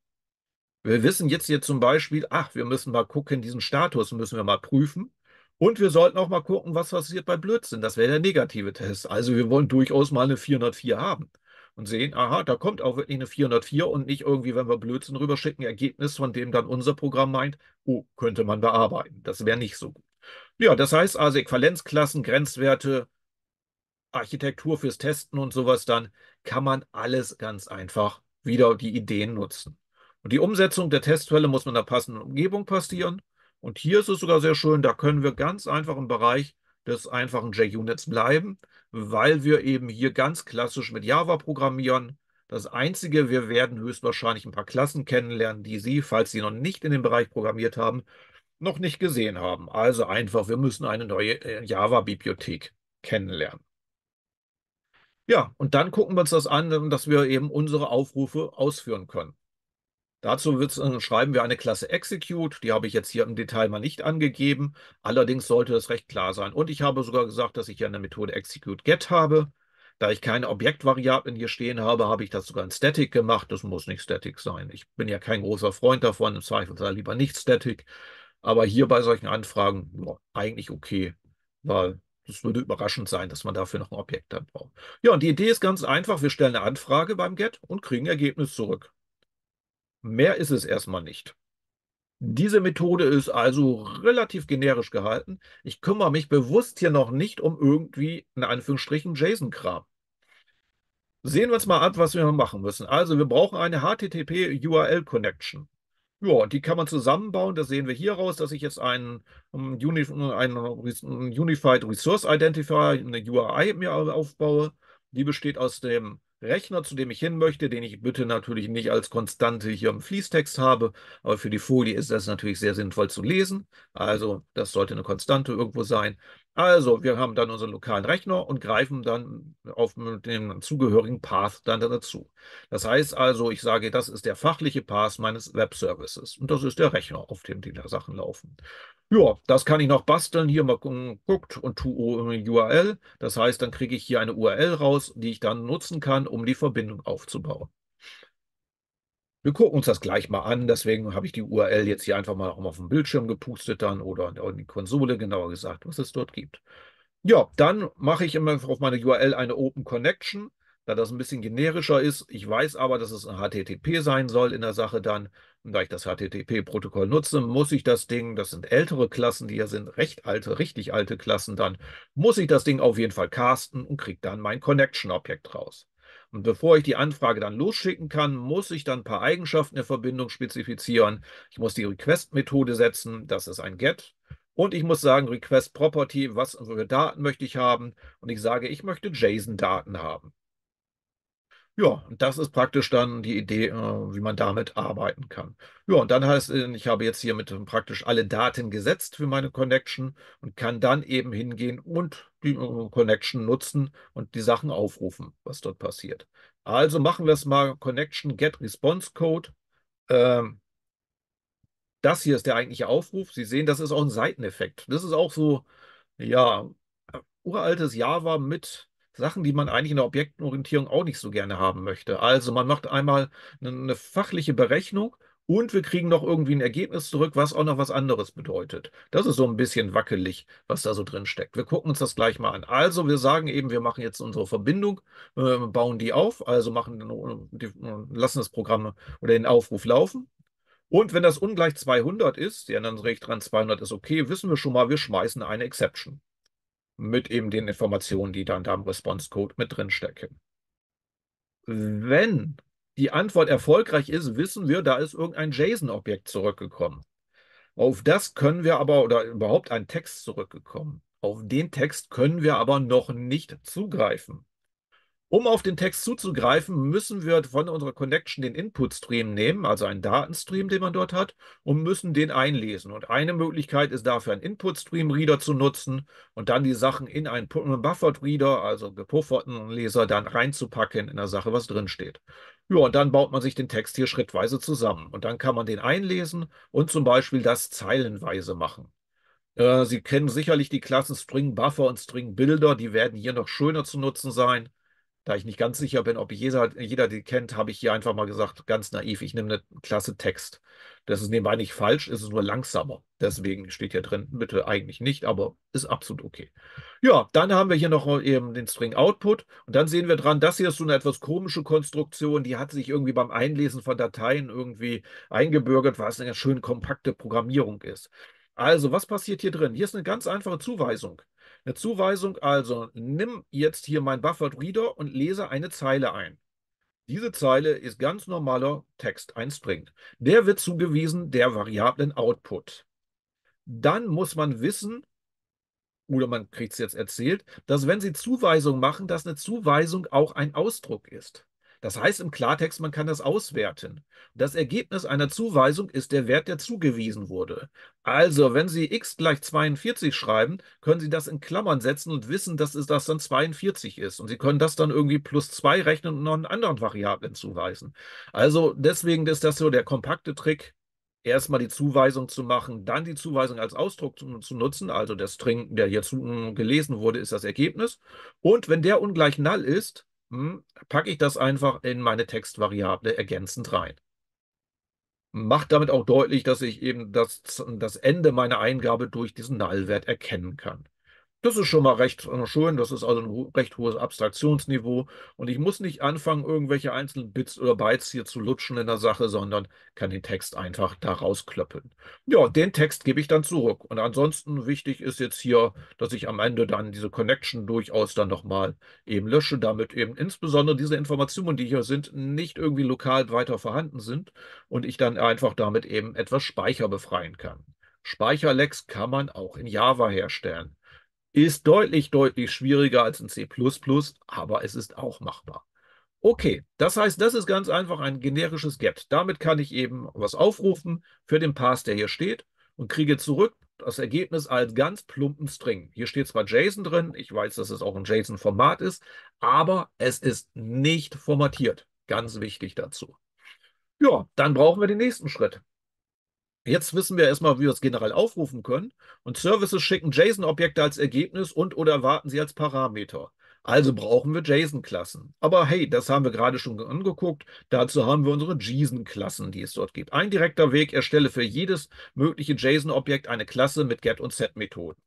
Wir wissen jetzt hier zum Beispiel, ach, wir müssen mal gucken, diesen Status müssen wir mal prüfen. Und wir sollten auch mal gucken, was passiert bei Blödsinn. Das wäre der negative Test. Also wir wollen durchaus mal eine 404 haben und sehen, aha, da kommt auch wirklich eine 404 und nicht irgendwie, wenn wir Blödsinn rüberschicken, Ergebnis, von dem dann unser Programm meint, oh, könnte man bearbeiten. Das wäre nicht so gut. Ja, das heißt also Äquivalenzklassen, Grenzwerte, Architektur fürs Testen und sowas, dann kann man alles ganz einfach wieder die Ideen nutzen. Und die Umsetzung der Testfälle muss in einer passenden Umgebung passieren. Und hier ist es sogar sehr schön, da können wir ganz einfach im Bereich des einfachen JUnits bleiben, weil wir eben hier ganz klassisch mit Java programmieren. Das Einzige, wir werden höchstwahrscheinlich ein paar Klassen kennenlernen, die Sie, falls Sie noch nicht in dem Bereich programmiert haben, noch nicht gesehen haben. Also einfach, wir müssen eine neue äh, Java-Bibliothek kennenlernen. Ja, und dann gucken wir uns das an, dass wir eben unsere Aufrufe ausführen können. Dazu äh, schreiben wir eine Klasse Execute, die habe ich jetzt hier im Detail mal nicht angegeben. Allerdings sollte das recht klar sein. Und ich habe sogar gesagt, dass ich ja eine Methode Execute Get habe. Da ich keine Objektvariablen hier stehen habe, habe ich das sogar in Static gemacht. Das muss nicht Static sein. Ich bin ja kein großer Freund davon, im Zweifel sei lieber nicht Static. Aber hier bei solchen Anfragen ja, eigentlich okay, weil es würde überraschend sein, dass man dafür noch ein Objekt dann braucht. Ja, und die Idee ist ganz einfach. Wir stellen eine Anfrage beim Get und kriegen ein Ergebnis zurück. Mehr ist es erstmal nicht. Diese Methode ist also relativ generisch gehalten. Ich kümmere mich bewusst hier noch nicht um irgendwie, in Anführungsstrichen, JSON-Kram. Sehen wir uns mal an, was wir machen müssen. Also wir brauchen eine HTTP-URL-Connection. Ja, und die kann man zusammenbauen. Das sehen wir hier raus, dass ich jetzt einen, ähm, einen Unified Resource Identifier, eine URI mir aufbaue. Die besteht aus dem Rechner, zu dem ich hin möchte, den ich bitte natürlich nicht als Konstante hier im Fließtext habe, aber für die Folie ist das natürlich sehr sinnvoll zu lesen. Also das sollte eine Konstante irgendwo sein. Also, wir haben dann unseren lokalen Rechner und greifen dann auf den zugehörigen Path dann dazu. Das heißt also, ich sage, das ist der fachliche Path meines Web-Services und das ist der Rechner, auf dem die Sachen laufen. Ja, das kann ich noch basteln. Hier mal guckt und tu URL. Das heißt, dann kriege ich hier eine URL raus, die ich dann nutzen kann, um die Verbindung aufzubauen. Wir gucken uns das gleich mal an. Deswegen habe ich die URL jetzt hier einfach mal auch mal auf dem Bildschirm gepustet dann oder in die Konsole genauer gesagt, was es dort gibt. Ja, dann mache ich immer auf meine URL eine Open Connection, da das ein bisschen generischer ist. Ich weiß aber, dass es ein HTTP sein soll in der Sache dann. Und da ich das HTTP-Protokoll nutze, muss ich das Ding, das sind ältere Klassen, die ja sind recht alte, richtig alte Klassen, dann muss ich das Ding auf jeden Fall casten und kriege dann mein Connection-Objekt raus. Und bevor ich die Anfrage dann losschicken kann, muss ich dann ein paar Eigenschaften der Verbindung spezifizieren. Ich muss die Request-Methode setzen, das ist ein GET. Und ich muss sagen, Request Property, was für Daten möchte ich haben? Und ich sage, ich möchte JSON-Daten haben. Ja, und das ist praktisch dann die Idee, äh, wie man damit arbeiten kann. Ja, und dann heißt, es, äh, ich habe jetzt hiermit äh, praktisch alle Daten gesetzt für meine Connection und kann dann eben hingehen und die Connection nutzen und die Sachen aufrufen, was dort passiert. Also machen wir es mal Connection Get Response Code. Ähm, das hier ist der eigentliche Aufruf. Sie sehen, das ist auch ein Seiteneffekt. Das ist auch so, ja, uraltes Java mit Sachen, die man eigentlich in der Objektorientierung auch nicht so gerne haben möchte. Also man macht einmal eine, ne fachliche Berechnung und wir kriegen noch irgendwie ein Ergebnis zurück, was auch noch was anderes bedeutet. Das ist so ein bisschen wackelig, was da so drin steckt. Wir gucken uns das gleich mal an. Also wir sagen eben, wir machen jetzt unsere Verbindung, ähm, bauen die auf, also machen äh, äh, lassen das Programm oder den Aufruf laufen. Und wenn das ungleich 200 ist, die anderen recht dran 200 ist okay, wissen wir schon mal, wir schmeißen eine Exception mit eben den Informationen, die dann da im Response Code mit drin stecken. Wenn die Antwort erfolgreich ist, wissen wir, da ist irgendein JSON-Objekt zurückgekommen. Auf das können wir aber, oder überhaupt ein Text zurückgekommen. Auf den Text können wir aber noch nicht zugreifen. Um auf den Text zuzugreifen, müssen wir von unserer Connection den Input-Stream nehmen, also einen Datenstream, den man dort hat, und müssen den einlesen. Und eine Möglichkeit ist dafür, einen Input-Stream-Reader zu nutzen und dann die Sachen in einen Buffered-Reader, also gepufferten Leser, dann reinzupacken in der Sache, was drinsteht. Ja, und dann baut man sich den Text hier schrittweise zusammen. Und dann kann man den einlesen und zum Beispiel das zeilenweise machen. Äh, Sie kennen sicherlich die Klassen String Buffer und String Builder, die werden hier noch schöner zu nutzen sein da ich nicht ganz sicher bin, ob ich jeder, jeder die kennt, habe ich hier einfach mal gesagt, ganz naiv, ich nehme eine Klasse Text. Das ist nebenbei nicht falsch, es ist nur langsamer. Deswegen steht hier drin, bitte eigentlich nicht, aber ist absolut okay. Ja, dann haben wir hier noch eben den String Output und dann sehen wir dran, das hier ist so eine etwas komische Konstruktion, die hat sich irgendwie beim Einlesen von Dateien irgendwie eingebürgert, weil es eine ganz schön kompakte Programmierung ist. Also, was passiert hier drin? Hier ist eine ganz einfache Zuweisung. Eine Zuweisung, also nimm jetzt hier mein Buffered Reader und lese eine Zeile ein. Diese Zeile ist ganz normaler Text, ein String. Der wird zugewiesen der Variablen Output. Dann muss man wissen, oder man kriegt es jetzt erzählt, dass wenn Sie Zuweisung machen, dass eine Zuweisung auch ein Ausdruck ist. Das heißt im Klartext, man kann das auswerten. Das Ergebnis einer Zuweisung ist der Wert, der zugewiesen wurde. Also, wenn Sie x gleich 42 schreiben, können Sie das in Klammern setzen und wissen, dass es das dann 42 ist. Und Sie können das dann irgendwie plus 2 rechnen und noch einen anderen Variablen zuweisen. Also, deswegen ist das so der kompakte Trick, erstmal die Zuweisung zu machen, dann die Zuweisung als Ausdruck zu, zu nutzen, also der String, der hier zu, hm, gelesen wurde, ist das Ergebnis. Und wenn der ungleich null ist, hm, packe ich das einfach in meine Textvariable ergänzend rein. Macht damit auch deutlich, dass ich eben das, das Ende meiner Eingabe durch diesen Nullwert erkennen kann. Das ist schon mal recht äh, schön, das ist also ein recht hohes Abstraktionsniveau und ich muss nicht anfangen, irgendwelche einzelnen Bits oder Bytes hier zu lutschen in der Sache, sondern kann den Text einfach da rausklöppeln. Ja, den Text gebe ich dann zurück und ansonsten wichtig ist jetzt hier, dass ich am Ende dann diese Connection durchaus dann nochmal eben lösche, damit eben insbesondere diese Informationen, die hier sind, nicht irgendwie lokal weiter vorhanden sind und ich dann einfach damit eben etwas Speicher befreien kann. Speicherlecks kann man auch in Java herstellen. Ist deutlich, deutlich schwieriger als in C, aber es ist auch machbar. Okay, das heißt, das ist ganz einfach ein generisches Get. Damit kann ich eben was aufrufen für den Pass, der hier steht, und kriege zurück das Ergebnis als ganz plumpen String. Hier steht zwar JSON drin, ich weiß, dass es auch ein JSON-Format ist, aber es ist nicht formatiert. Ganz wichtig dazu. Ja, dann brauchen wir den nächsten Schritt. Jetzt wissen wir erstmal, wie wir es generell aufrufen können. Und Services schicken JSON-Objekte als Ergebnis und oder erwarten sie als Parameter. Also brauchen wir JSON-Klassen. Aber hey, das haben wir gerade schon angeguckt. Dazu haben wir unsere JSON-Klassen, die es dort gibt. Ein direkter Weg, erstelle für jedes mögliche JSON-Objekt eine Klasse mit Get- und Set-Methoden.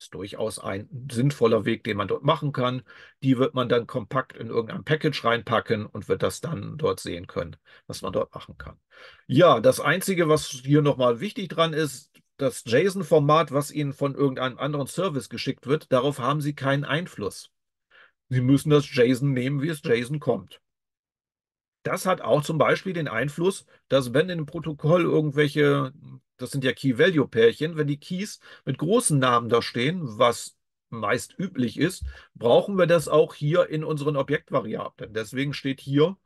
Ist durchaus ein sinnvoller Weg, den man dort machen kann. Die wird man dann kompakt in irgendein Package reinpacken und wird das dann dort sehen können, was man dort machen kann. Ja, das Einzige, was hier nochmal wichtig dran ist, das JSON-Format, was Ihnen von irgendeinem anderen Service geschickt wird, darauf haben Sie keinen Einfluss. Sie müssen das JSON nehmen, wie es JSON kommt. Das hat auch zum Beispiel den Einfluss, dass wenn in dem Protokoll irgendwelche das sind ja Key-Value-Pärchen, wenn die Keys mit großen Namen da stehen, was meist üblich ist, brauchen wir das auch hier in unseren Objektvariablen. Deswegen steht hier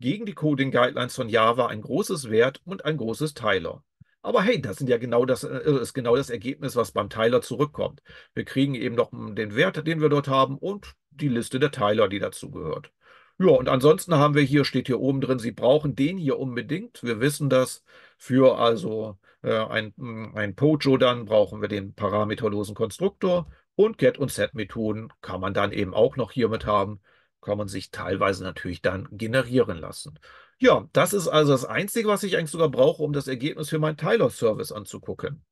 gegen die Coding Guidelines von Java ein großes Wert und ein großes Teiler. Aber hey, das sind ja genau das, äh, äh, ist genau das Ergebnis, was beim Teiler zurückkommt. Wir kriegen eben noch den Wert, den wir dort haben und die Liste der Teiler, die dazugehört. Ja, und ansonsten haben wir hier, steht hier oben drin, Sie brauchen den hier unbedingt. Wir wissen das für also äh, ein, mm, ein Pojo dann brauchen wir den parameterlosen Konstruktor und Get- und Set-Methoden kann man dann eben auch noch hiermit haben, kann man sich teilweise natürlich dann generieren lassen. Ja, das ist also das Einzige, was ich eigentlich sogar brauche, um das Ergebnis für meinen Tyler-Service anzugucken.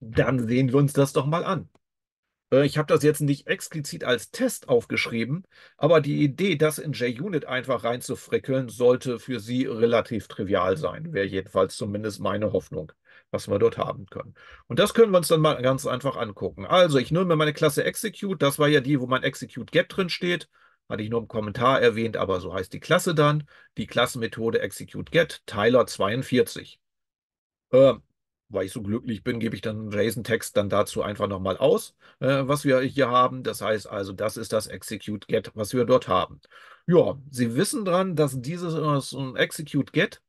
Dann sehen wir uns das doch mal an. Äh, ich habe das jetzt nicht explizit als Test aufgeschrieben, aber die Idee, das in JUnit einfach reinzufrickeln, sollte für Sie relativ trivial sein, wäre jedenfalls zumindest meine Hoffnung was wir dort haben können. Und das können wir uns dann mal ganz einfach angucken. Also ich nehme meine Klasse Execute, das war ja die, wo mein Execute Get drin steht. Hatte ich nur im Kommentar erwähnt, aber so heißt die Klasse dann. Die Klassenmethode Execute Get, Tyler 42. Äh, weil ich so glücklich bin, gebe ich dann JSON-Text dann dazu einfach nochmal aus, äh, was wir hier haben. Das heißt also, das ist das Execute Get, was wir dort haben. Ja, Sie wissen dran, dass dieses äh, Execute Get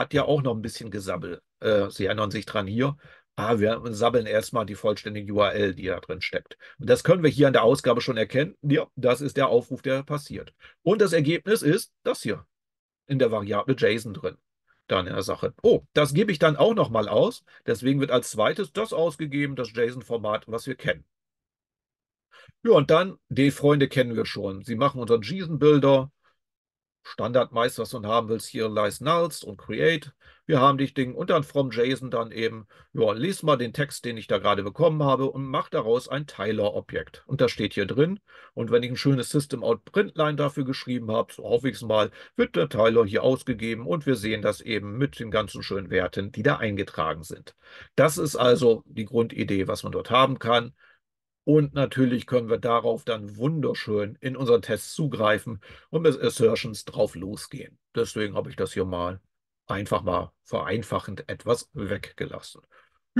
hat ja auch noch ein bisschen gesabbelt. Äh, sie erinnern sich dran hier. Ah, wir sammeln erstmal die vollständige URL, die da drin steckt. Und das können wir hier an der Ausgabe schon erkennen. Ja, das ist der Aufruf, der passiert. Und das Ergebnis ist das hier in der Variable JSON drin. Dann in der Sache. Oh, das gebe ich dann auch nochmal aus. Deswegen wird als zweites das ausgegeben, das JSON-Format, was wir kennen. Ja, und dann, die Freunde kennen wir schon. Sie machen unseren JSON-Builder, Standardmeisterst und haben willst, hier Lies Nulls und Create. Wir haben dich Ding und dann from JSON dann eben, ja, lies mal den Text, den ich da gerade bekommen habe und mach daraus ein Tyler-Objekt. Und das steht hier drin. Und wenn ich ein schönes System out Printline dafür geschrieben habe, so hoffe ich es mal, wird der Tyler hier ausgegeben und wir sehen das eben mit den ganzen schönen Werten, die da eingetragen sind. Das ist also die Grundidee, was man dort haben kann. Und natürlich können wir darauf dann wunderschön in unseren Test zugreifen und mit Assertions drauf losgehen. Deswegen habe ich das hier mal einfach mal vereinfachend etwas weggelassen.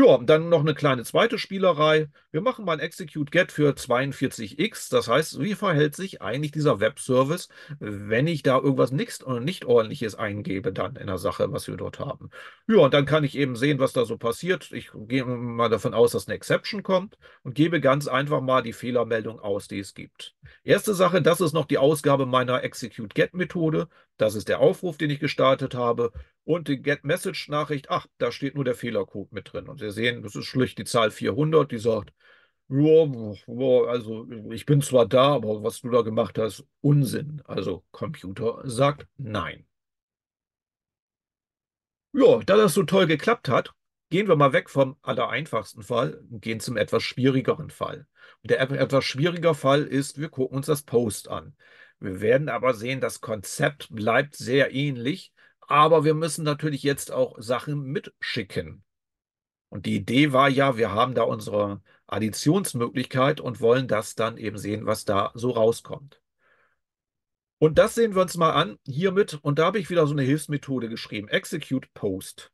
Ja, dann noch eine kleine zweite Spielerei. Wir machen mal ein Execute Get für 42x. Das heißt, wie verhält sich eigentlich dieser Webservice, wenn ich da irgendwas nicht, nicht ordentliches eingebe dann in der Sache, was wir dort haben? Ja, und dann kann ich eben sehen, was da so passiert. Ich gehe mal davon aus, dass eine Exception kommt und gebe ganz einfach mal die Fehlermeldung aus, die es gibt. Erste Sache, das ist noch die Ausgabe meiner Execute Get Methode. Das ist der Aufruf, den ich gestartet habe und die Get-Message-Nachricht, ach, da steht nur der Fehlercode mit drin. Und wir sehen, das ist schlicht die Zahl 400, die sagt, jo, jo, also ich bin zwar da, aber was du da gemacht hast, Unsinn. Also Computer sagt nein. Ja, da das so toll geklappt hat, gehen wir mal weg vom allereinfachsten Fall und gehen zum etwas schwierigeren Fall. Und der etwas schwierige Fall ist, wir gucken uns das Post an. Wir werden aber sehen, das Konzept bleibt sehr ähnlich. Aber wir müssen natürlich jetzt auch Sachen mitschicken. Und die Idee war ja, wir haben da unsere Additionsmöglichkeit und wollen das dann eben sehen, was da so rauskommt. Und das sehen wir uns mal an hiermit. Und da habe ich wieder so eine Hilfsmethode geschrieben, Execute Post.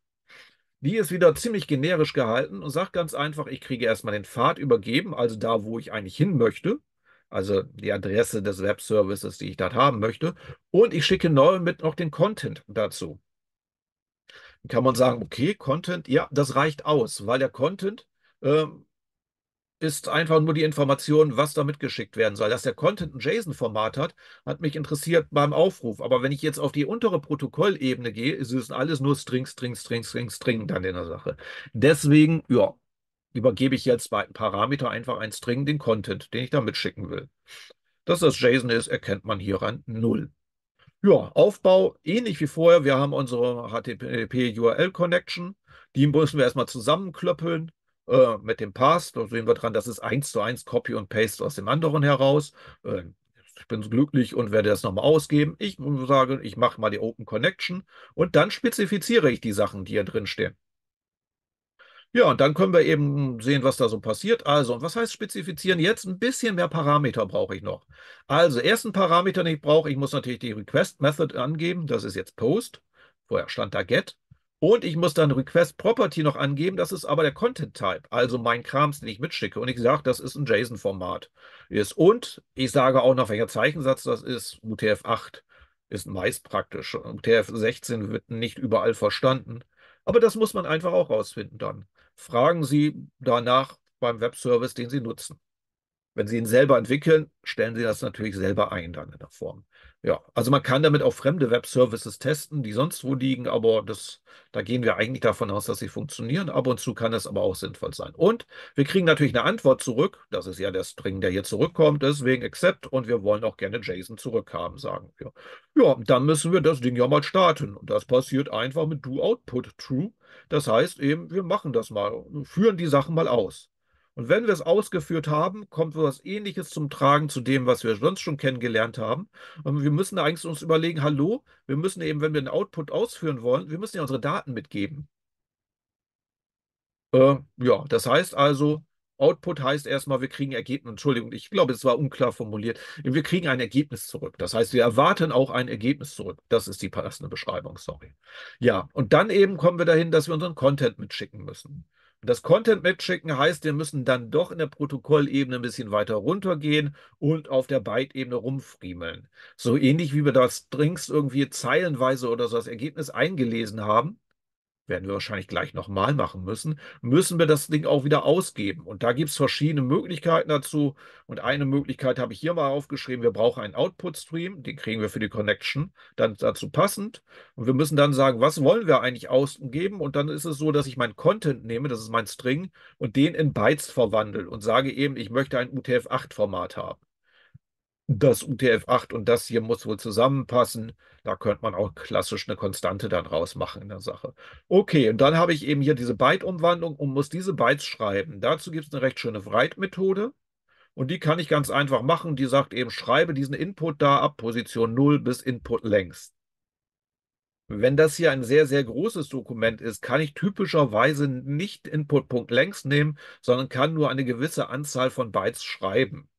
Die ist wieder ziemlich generisch gehalten und sagt ganz einfach, ich kriege erstmal den Pfad übergeben, also da, wo ich eigentlich hin möchte also die Adresse des Webservices, die ich dort haben möchte. Und ich schicke neu mit noch den Content dazu. Dann kann man sagen, okay, Content, ja, das reicht aus, weil der Content äh, ist einfach nur die Information, was damit geschickt werden soll. Dass der Content ein JSON-Format hat, hat mich interessiert beim Aufruf. Aber wenn ich jetzt auf die untere Protokollebene gehe, ist es alles nur String, String, String, String, String dann in der Sache. Deswegen, ja, übergebe ich jetzt bei einem Parameter einfach ein String, den Content, den ich da mitschicken will. Dass das JSON ist, erkennt man hieran 0. Ja, Aufbau ähnlich wie vorher. Wir haben unsere HTTP-URL-Connection. Die müssen wir erstmal zusammenklöppeln äh, mit dem Pass. Da sehen wir dran, das ist 1 zu 1 Copy und Paste aus dem anderen heraus. Äh, ich bin so glücklich und werde das nochmal ausgeben. Ich sage, ich mache mal die Open Connection und dann spezifiziere ich die Sachen, die hier drinstehen. Ja, und dann können wir eben sehen, was da so passiert. Also, und was heißt spezifizieren? Jetzt ein bisschen mehr Parameter brauche ich noch. Also, ersten Parameter, den ich brauche, ich muss natürlich die Request Method angeben. Das ist jetzt Post. Vorher stand da Get. Und ich muss dann Request Property noch angeben. Das ist aber der Content Type, also mein Krams, den ich mitschicke. Und ich sage, das ist ein JSON-Format. Und ich sage auch noch, welcher Zeichensatz das ist. UTF-8 ist meist praktisch. UTF-16 wird nicht überall verstanden. Aber das muss man einfach auch rausfinden dann. Fragen Sie danach beim Webservice, den Sie nutzen. Wenn Sie ihn selber entwickeln, stellen Sie das natürlich selber ein dann in der Form. Ja, also man kann damit auch fremde Web-Services testen, die sonst wo liegen, aber das, da gehen wir eigentlich davon aus, dass sie funktionieren. Ab und zu kann das aber auch sinnvoll sein. Und wir kriegen natürlich eine Antwort zurück. Das ist ja der String, der hier zurückkommt, deswegen accept und wir wollen auch gerne JSON zurückhaben, sagen wir. Ja, dann müssen wir das Ding ja mal starten. Und das passiert einfach mit do output true. Das heißt eben, wir machen das mal, führen die Sachen mal aus. Und wenn wir es ausgeführt haben, kommt etwas Ähnliches zum Tragen zu dem, was wir sonst schon kennengelernt haben. Und wir müssen eigentlich uns überlegen, hallo, wir müssen eben, wenn wir einen Output ausführen wollen, wir müssen ja unsere Daten mitgeben. Äh, ja, das heißt also, Output heißt erstmal, wir kriegen Ergebnis. Entschuldigung, ich glaube, es war unklar formuliert. Wir kriegen ein Ergebnis zurück. Das heißt, wir erwarten auch ein Ergebnis zurück. Das ist die passende Beschreibung, sorry. Ja, und dann eben kommen wir dahin, dass wir unseren Content mitschicken müssen. Das Content mitschicken heißt, wir müssen dann doch in der Protokollebene ein bisschen weiter runtergehen und auf der Byte-Ebene rumfriemeln. So ähnlich wie wir das Strings irgendwie zeilenweise oder so das Ergebnis eingelesen haben werden wir wahrscheinlich gleich nochmal machen müssen, müssen wir das Ding auch wieder ausgeben. Und da gibt es verschiedene Möglichkeiten dazu. Und eine Möglichkeit habe ich hier mal aufgeschrieben. Wir brauchen einen Output-Stream, den kriegen wir für die Connection, dann dazu passend. Und wir müssen dann sagen, was wollen wir eigentlich ausgeben? Und dann ist es so, dass ich meinen Content nehme, das ist mein String, und den in Bytes verwandle und sage eben, ich möchte ein UTF-8-Format haben das UTF-8 und das hier muss wohl zusammenpassen. Da könnte man auch klassisch eine Konstante dann rausmachen in der Sache. Okay, und dann habe ich eben hier diese Byte-Umwandlung und muss diese Bytes schreiben. Dazu gibt es eine recht schöne Write-Methode. Und die kann ich ganz einfach machen. Die sagt eben, schreibe diesen Input da ab, Position 0 bis Input längst. Wenn das hier ein sehr, sehr großes Dokument ist, kann ich typischerweise nicht Input.length nehmen, sondern kann nur eine gewisse Anzahl von Bytes schreiben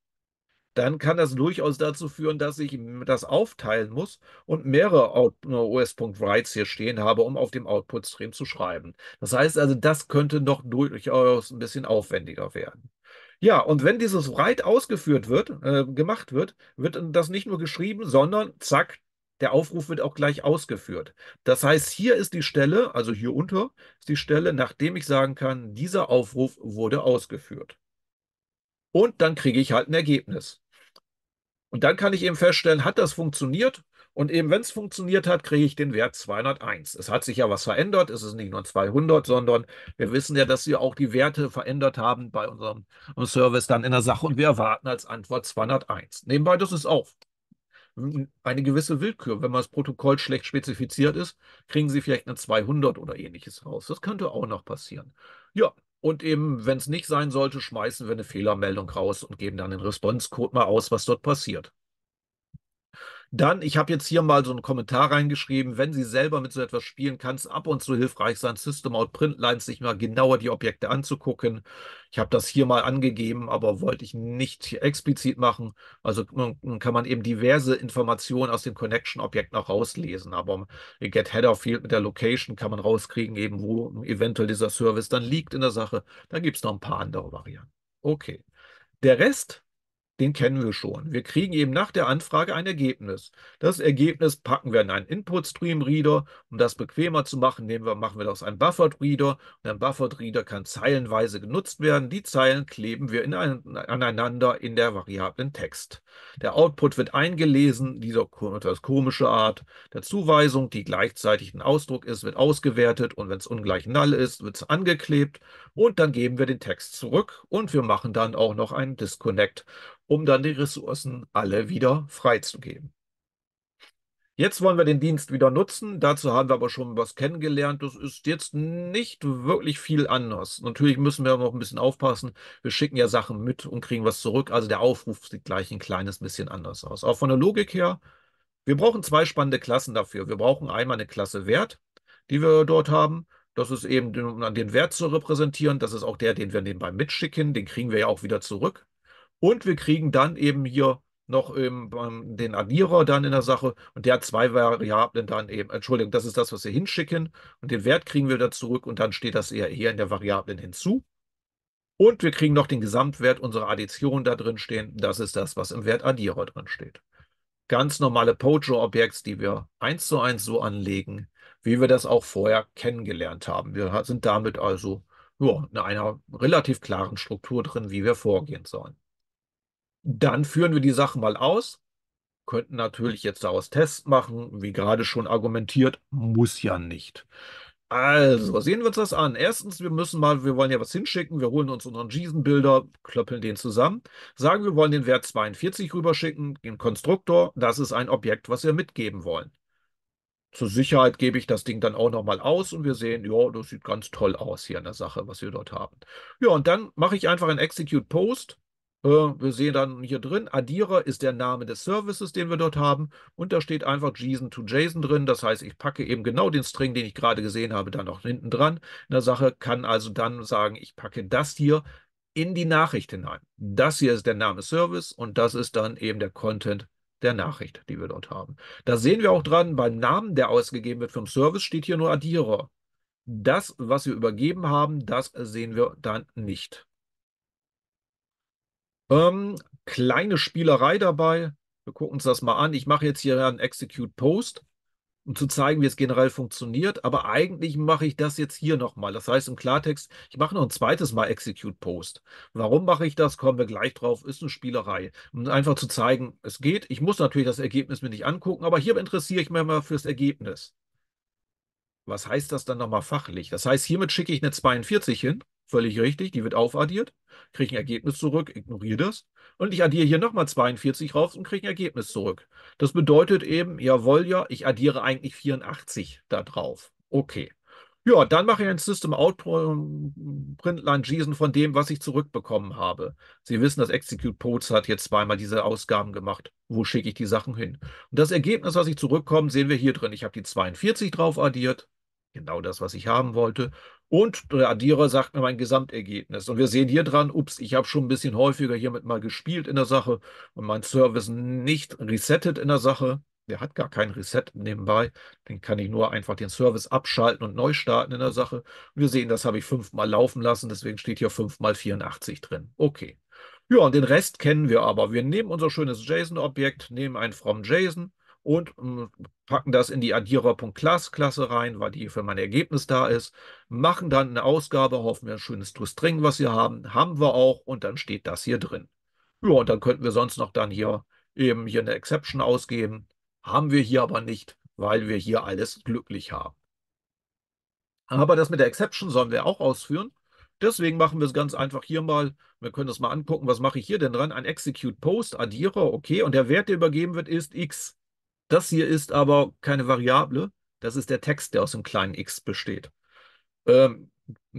dann kann das durchaus dazu führen, dass ich das aufteilen muss und mehrere OS.writes hier stehen habe, um auf dem Output-Stream zu schreiben. Das heißt also, das könnte noch durchaus ein bisschen aufwendiger werden. Ja, und wenn dieses Write ausgeführt wird, äh, gemacht wird, wird das nicht nur geschrieben, sondern zack, der Aufruf wird auch gleich ausgeführt. Das heißt, hier ist die Stelle, also hier unter ist die Stelle, nachdem ich sagen kann, dieser Aufruf wurde ausgeführt. Und dann kriege ich halt ein Ergebnis. Und dann kann ich eben feststellen, hat das funktioniert? Und eben, wenn es funktioniert hat, kriege ich den Wert 201. Es hat sich ja was verändert. Es ist nicht nur 200, sondern wir wissen ja, dass wir auch die Werte verändert haben bei unserem Service dann in der Sache und wir erwarten als Antwort 201. Nebenbei, das ist auch eine gewisse Willkür. Wenn man das Protokoll schlecht spezifiziert ist, kriegen Sie vielleicht eine 200 oder ähnliches raus. Das könnte auch noch passieren. Ja, und eben, wenn es nicht sein sollte, schmeißen wir eine Fehlermeldung raus und geben dann den Response-Code mal aus, was dort passiert. Dann, ich habe jetzt hier mal so einen Kommentar reingeschrieben, wenn Sie selber mit so etwas spielen, kann es ab und zu hilfreich sein, System Out Printlines sich mal genauer die Objekte anzugucken. Ich habe das hier mal angegeben, aber wollte ich nicht explizit machen. Also kann man eben diverse Informationen aus dem Connection-Objekt noch rauslesen. Aber im Get Header Field mit der Location kann man rauskriegen, eben wo eventuell dieser Service dann liegt in der Sache. Da gibt es noch ein paar andere Varianten. Okay. Der Rest den kennen wir schon. Wir kriegen eben nach der Anfrage ein Ergebnis. Das Ergebnis packen wir in einen Input-Stream-Reader. Um das bequemer zu machen, wir, machen wir das aus einem Buffered-Reader. ein Buffered-Reader kann zeilenweise genutzt werden. Die Zeilen kleben wir in ein, aneinander in der variablen Text. Der Output wird eingelesen, dieser etwas komische Art der Zuweisung, die gleichzeitig ein Ausdruck ist, wird ausgewertet und wenn es ungleich null ist, wird es angeklebt und dann geben wir den Text zurück und wir machen dann auch noch einen Disconnect um dann die Ressourcen alle wieder freizugeben. Jetzt wollen wir den Dienst wieder nutzen. Dazu haben wir aber schon was kennengelernt. Das ist jetzt nicht wirklich viel anders. Natürlich müssen wir noch ein bisschen aufpassen. Wir schicken ja Sachen mit und kriegen was zurück. Also der Aufruf sieht gleich ein kleines bisschen anders aus. Auch von der Logik her, wir brauchen zwei spannende Klassen dafür. Wir brauchen einmal eine Klasse Wert, die wir dort haben. Das ist eben, um den Wert zu repräsentieren. Das ist auch der, den wir nebenbei mitschicken. Den kriegen wir ja auch wieder zurück. Und wir kriegen dann eben hier noch ähm, ähm den Addierer dann in der Sache und der hat zwei Variablen dann eben, Entschuldigung, das ist das, was wir hinschicken und den Wert kriegen wir da zurück und dann steht das eher hier in der Variablen hinzu. Und wir kriegen noch den Gesamtwert unserer Addition da drin stehen. Das ist das, was im Wert Addierer drin steht. Ganz normale Pojo-Objekts, die wir eins zu eins so anlegen, wie wir das auch vorher kennengelernt haben. Wir sind damit also ja, in einer relativ klaren Struktur drin, wie wir vorgehen sollen. Dann führen wir die Sachen mal aus, könnten natürlich jetzt daraus Tests machen, wie gerade schon argumentiert, muss ja nicht. Also, sehen wir uns das an. Erstens, wir müssen mal, wir wollen ja was hinschicken, wir holen uns unseren JSON-Bilder, klöppeln den zusammen, sagen, wir wollen den Wert 42 rüberschicken, den Konstruktor, das ist ein Objekt, was wir mitgeben wollen. Zur Sicherheit gebe ich das Ding dann auch nochmal aus und wir sehen, ja, das sieht ganz toll aus hier an der Sache, was wir dort haben. Ja, und dann mache ich einfach ein Execute Post äh, wir sehen dann hier drin, Addierer ist der Name des Services, den wir dort haben. Und da steht einfach JSON to JSON drin. Das heißt, ich packe eben genau den String, den ich gerade gesehen habe, dann noch hinten dran. In der Sache kann also dann sagen, ich packe das hier in die Nachricht hinein. Das hier ist der Name Service und das ist dann eben der Content der Nachricht, die wir dort haben. Da sehen wir auch dran, beim Namen, der ausgegeben wird vom Service, steht hier nur Addierer. Das, was wir übergeben haben, das sehen wir dann nicht. Ähm, kleine Spielerei dabei. Wir gucken uns das mal an. Ich mache jetzt hier einen Execute Post, um zu zeigen, wie es generell funktioniert. Aber eigentlich mache ich das jetzt hier nochmal. Das heißt im Klartext, ich mache noch ein zweites Mal Execute Post. Warum mache ich das? Kommen wir gleich drauf. Ist eine Spielerei. Um einfach zu zeigen, es geht. Ich muss natürlich das Ergebnis mir nicht angucken, aber hier interessiere ich mich mal fürs Ergebnis. Was heißt das dann nochmal fachlich? Das heißt, hiermit schicke ich eine 42 hin Völlig richtig, die wird aufaddiert, kriege ein Ergebnis zurück, ignoriere das. Und ich addiere hier nochmal 42 raus und kriege ein Ergebnis zurück. Das bedeutet eben, jawohl, ja, ich addiere eigentlich 84 da drauf. Okay. Ja, dann mache ich ein System Output Printline JSON von dem, was ich zurückbekommen habe. Sie wissen, das Execute Pods hat jetzt zweimal diese Ausgaben gemacht. Wo schicke ich die Sachen hin? Und das Ergebnis, was ich zurückkomme, sehen wir hier drin. Ich habe die 42 drauf addiert genau das, was ich haben wollte. Und der Addierer sagt mir mein Gesamtergebnis. Und wir sehen hier dran, ups, ich habe schon ein bisschen häufiger hiermit mal gespielt in der Sache und mein Service nicht resettet in der Sache. Der hat gar kein Reset nebenbei. Den kann ich nur einfach den Service abschalten und neu starten in der Sache. Und wir sehen, das habe ich fünfmal laufen lassen. Deswegen steht hier fünfmal 84 drin. Okay. Ja, und den Rest kennen wir aber. Wir nehmen unser schönes JSON-Objekt, nehmen ein from JSON und äh, packen das in die Addierer.class-Klasse rein, weil die für mein Ergebnis da ist, machen dann eine Ausgabe, hoffen wir ein schönes toString, was wir haben, haben wir auch und dann steht das hier drin. Ja, und dann könnten wir sonst noch dann hier eben hier eine Exception ausgeben, haben wir hier aber nicht, weil wir hier alles glücklich haben. Aber das mit der Exception sollen wir auch ausführen. Deswegen machen wir es ganz einfach hier mal. Wir können das mal angucken, was mache ich hier denn dran? Ein Execute Post, Addierer, okay. Und der Wert, der übergeben wird, ist x. Das hier ist aber keine Variable, das ist der Text, der aus einem kleinen x besteht. Ähm,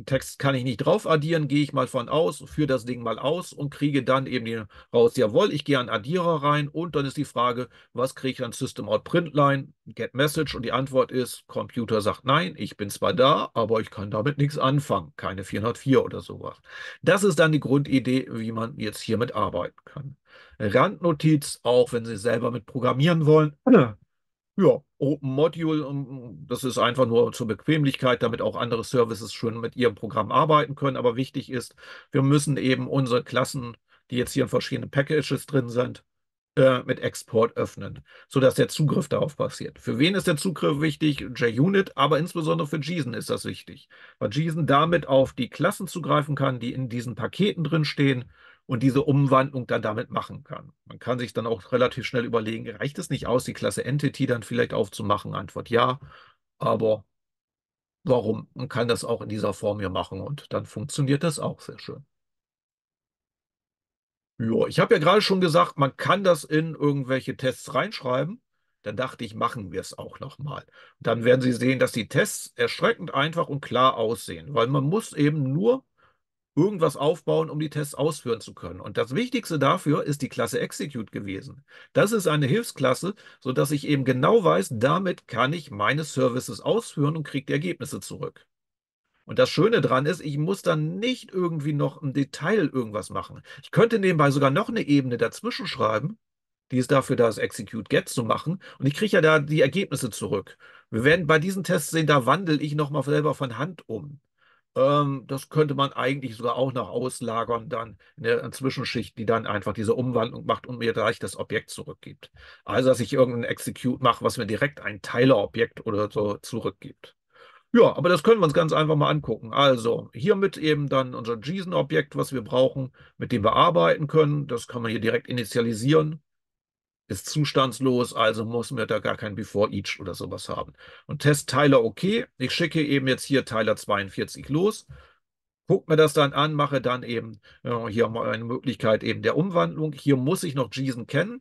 Text kann ich nicht drauf addieren, gehe ich mal von aus, führe das Ding mal aus und kriege dann eben den raus. Jawohl, ich gehe an Addierer rein und dann ist die Frage, was kriege ich an System Out Printline, Get Message und die Antwort ist, Computer sagt nein, ich bin zwar da, aber ich kann damit nichts anfangen, keine 404 oder sowas. Das ist dann die Grundidee, wie man jetzt hiermit arbeiten kann. Randnotiz, auch wenn Sie selber mit programmieren wollen, ja, Open Module, ähm, das ist einfach nur zur Bequemlichkeit, damit auch andere Services schön mit ihrem Programm arbeiten können. Aber wichtig ist, wir müssen eben unsere Klassen, die jetzt hier in verschiedenen Packages drin sind, äh, mit Export öffnen, sodass der Zugriff darauf passiert. Für wen ist der Zugriff wichtig? JUnit, aber insbesondere für JSON ist das wichtig, weil JSON damit auf die Klassen zugreifen kann, die in diesen Paketen drinstehen. stehen und diese Umwandlung dann damit machen kann. Man kann sich dann auch relativ schnell überlegen, reicht es nicht aus, die Klasse Entity dann vielleicht aufzumachen? Antwort ja, aber warum? Man kann das auch in dieser Form hier machen und dann funktioniert das auch sehr schön. Jo, ich habe ja gerade schon gesagt, man kann das in irgendwelche Tests reinschreiben. Dann dachte ich, machen wir es auch nochmal. Dann werden Sie sehen, dass die Tests erschreckend einfach und klar aussehen, weil man muss eben nur irgendwas aufbauen, um die Tests ausführen zu können. Und das Wichtigste dafür ist die Klasse Execute gewesen. Das ist eine Hilfsklasse, sodass ich eben genau weiß, damit kann ich meine Services ausführen und kriege die Ergebnisse zurück. Und das Schöne daran ist, ich muss dann nicht irgendwie noch im Detail irgendwas machen. Ich könnte nebenbei sogar noch eine Ebene dazwischen schreiben, die ist dafür da, das Execute Get zu machen. Und ich kriege ja da die Ergebnisse zurück. Wir werden bei diesen Tests sehen, da wandle ich nochmal selber von Hand um. Ähm, das könnte man eigentlich sogar auch noch auslagern dann in der Zwischenschicht, die dann einfach diese Umwandlung macht und mir gleich das Objekt zurückgibt. Also, dass ich irgendein Execute mache, was mir direkt ein Teilerobjekt oder so zurückgibt. Ja, aber das können wir uns ganz einfach mal angucken. Also hiermit eben dann unser JSON-Objekt, was wir brauchen, mit dem wir arbeiten können. Das kann man hier direkt initialisieren ist zustandslos, also muss man da gar kein Before Each oder sowas haben. Und test Tyler okay. Ich schicke eben jetzt hier Tyler 42 los, gucke mir das dann an, mache dann eben äh, hier mal eine Möglichkeit eben der Umwandlung. Hier muss ich noch JSON kennen.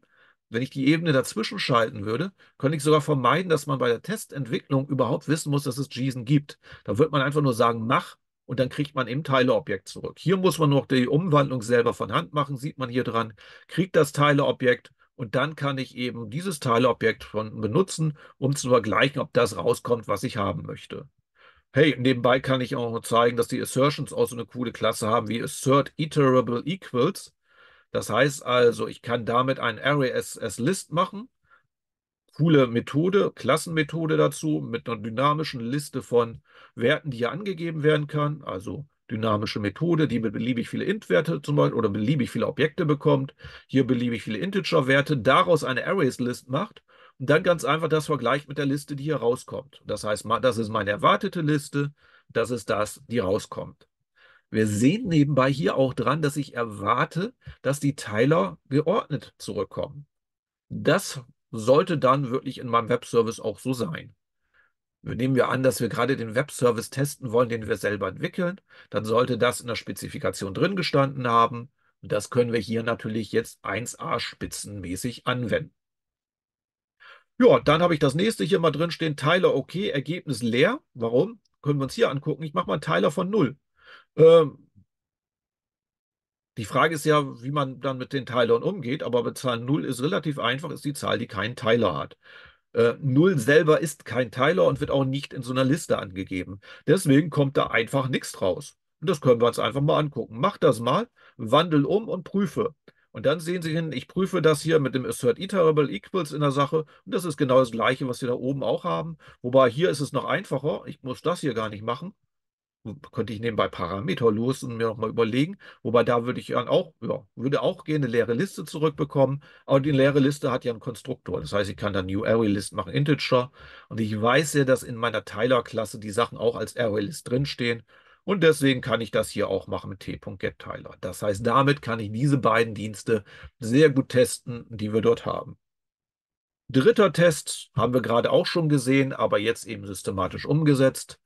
Wenn ich die Ebene dazwischen schalten würde, könnte ich sogar vermeiden, dass man bei der Testentwicklung überhaupt wissen muss, dass es JSON gibt. Da wird man einfach nur sagen, mach und dann kriegt man im Teileobjekt zurück. Hier muss man noch die Umwandlung selber von Hand machen, sieht man hier dran, kriegt das Teileobjekt und dann kann ich eben dieses Teilobjekt von benutzen, um zu vergleichen, ob das rauskommt, was ich haben möchte. Hey, nebenbei kann ich auch noch zeigen, dass die Assertions auch so eine coole Klasse haben wie Assert Iterable Equals. Das heißt also, ich kann damit ein Array as, as List machen. Coole Methode, Klassenmethode dazu mit einer dynamischen Liste von Werten, die hier angegeben werden kann. Also dynamische Methode, die beliebig viele Int-Werte zum Beispiel oder beliebig viele Objekte bekommt, hier beliebig viele Integer-Werte, daraus eine Arrays-List macht und dann ganz einfach das vergleicht mit der Liste, die hier rauskommt. Das heißt, das ist meine erwartete Liste, das ist das, die rauskommt. Wir sehen nebenbei hier auch dran, dass ich erwarte, dass die Teiler geordnet zurückkommen. Das sollte dann wirklich in meinem Webservice auch so sein. Nehmen wir an, dass wir gerade den Webservice testen wollen, den wir selber entwickeln, dann sollte das in der Spezifikation drin gestanden haben. Und das können wir hier natürlich jetzt 1a spitzenmäßig anwenden. Ja, dann habe ich das nächste hier mal drin stehen, Teiler okay, Ergebnis leer. Warum? Können wir uns hier angucken. Ich mache mal einen Teiler von 0. Ähm, die Frage ist ja, wie man dann mit den Teilern umgeht, aber mit Zahl 0 ist relativ einfach, ist die Zahl, die keinen Teiler hat. Äh, Null selber ist kein Teiler und wird auch nicht in so einer Liste angegeben. Deswegen kommt da einfach nichts raus. Und das können wir uns einfach mal angucken. Mach das mal, wandel um und prüfe. Und dann sehen Sie hin, ich prüfe das hier mit dem Assert Iterable Equals in der Sache. Und das ist genau das Gleiche, was Sie da oben auch haben. Wobei hier ist es noch einfacher. Ich muss das hier gar nicht machen könnte ich nebenbei Parameter los und mir nochmal überlegen. Wobei da würde ich dann auch, ja, würde auch gerne eine leere Liste zurückbekommen. Aber die leere Liste hat ja einen Konstruktor. Das heißt, ich kann dann New Array List machen, Integer. Und ich weiß ja, dass in meiner Teilerklasse die Sachen auch als Array List drinstehen. Und deswegen kann ich das hier auch machen mit t.getTiler. Das heißt, damit kann ich diese beiden Dienste sehr gut testen, die wir dort haben. Dritter Test haben wir gerade auch schon gesehen, aber jetzt eben systematisch umgesetzt.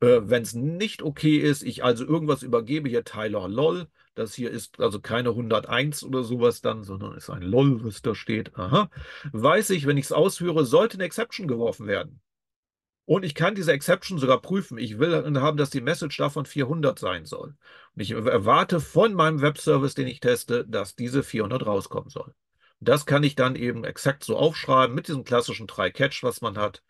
Äh, wenn es nicht okay ist, ich also irgendwas übergebe, hier Tyler LOL, das hier ist also keine 101 oder sowas dann, sondern ist ein LOL, was da steht. Aha. Weiß ich, wenn ich es ausführe, sollte eine Exception geworfen werden. Und ich kann diese Exception sogar prüfen. Ich will haben, dass die Message davon 400 sein soll. Und ich erwarte von meinem Webservice, den ich teste, dass diese 400 rauskommen soll. das kann ich dann eben exakt so aufschreiben mit diesem klassischen 3 catch was man hat.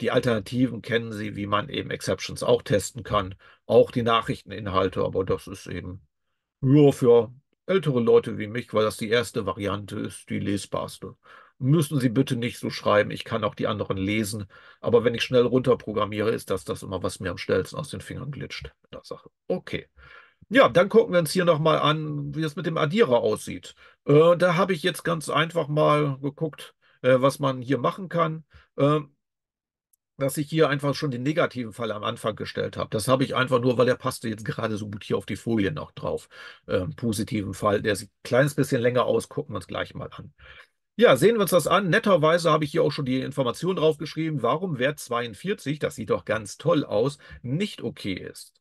Die Alternativen kennen Sie, wie man eben Exceptions auch testen kann, auch die Nachrichteninhalte, aber das ist eben nur für ältere Leute wie mich, weil das die erste Variante ist, die lesbarste. Müssen Sie bitte nicht so schreiben, ich kann auch die anderen lesen, aber wenn ich schnell runterprogrammiere, ist das das immer, was mir am schnellsten aus den Fingern glitscht in Sache. Okay. Ja, dann gucken wir uns hier nochmal an, wie es mit dem Addierer aussieht. Äh, da habe ich jetzt ganz einfach mal geguckt, äh, was man hier machen kann. Ähm, dass ich hier einfach schon den negativen Fall am Anfang gestellt habe. Das habe ich einfach nur, weil der passte jetzt gerade so gut hier auf die Folie noch drauf. Ähm, positiven Fall, der sieht ein kleines bisschen länger aus, gucken wir uns gleich mal an. Ja, sehen wir uns das an. Netterweise habe ich hier auch schon die Information draufgeschrieben, warum Wert 42, das sieht doch ganz toll aus, nicht okay ist.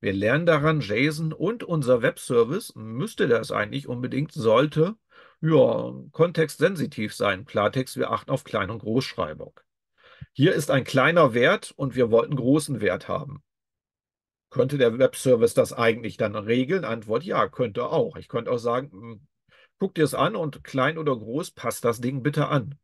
Wir lernen daran, JSON und unser Webservice müsste das eigentlich unbedingt, sollte, ja, kontextsensitiv sein. Klartext, wir achten auf Klein- und Großschreibung. Hier ist ein kleiner Wert und wir wollten großen Wert haben. Könnte der Webservice das eigentlich dann regeln? Antwort ja, könnte auch. Ich könnte auch sagen, hm, guck dir es an und klein oder groß, passt das Ding bitte an.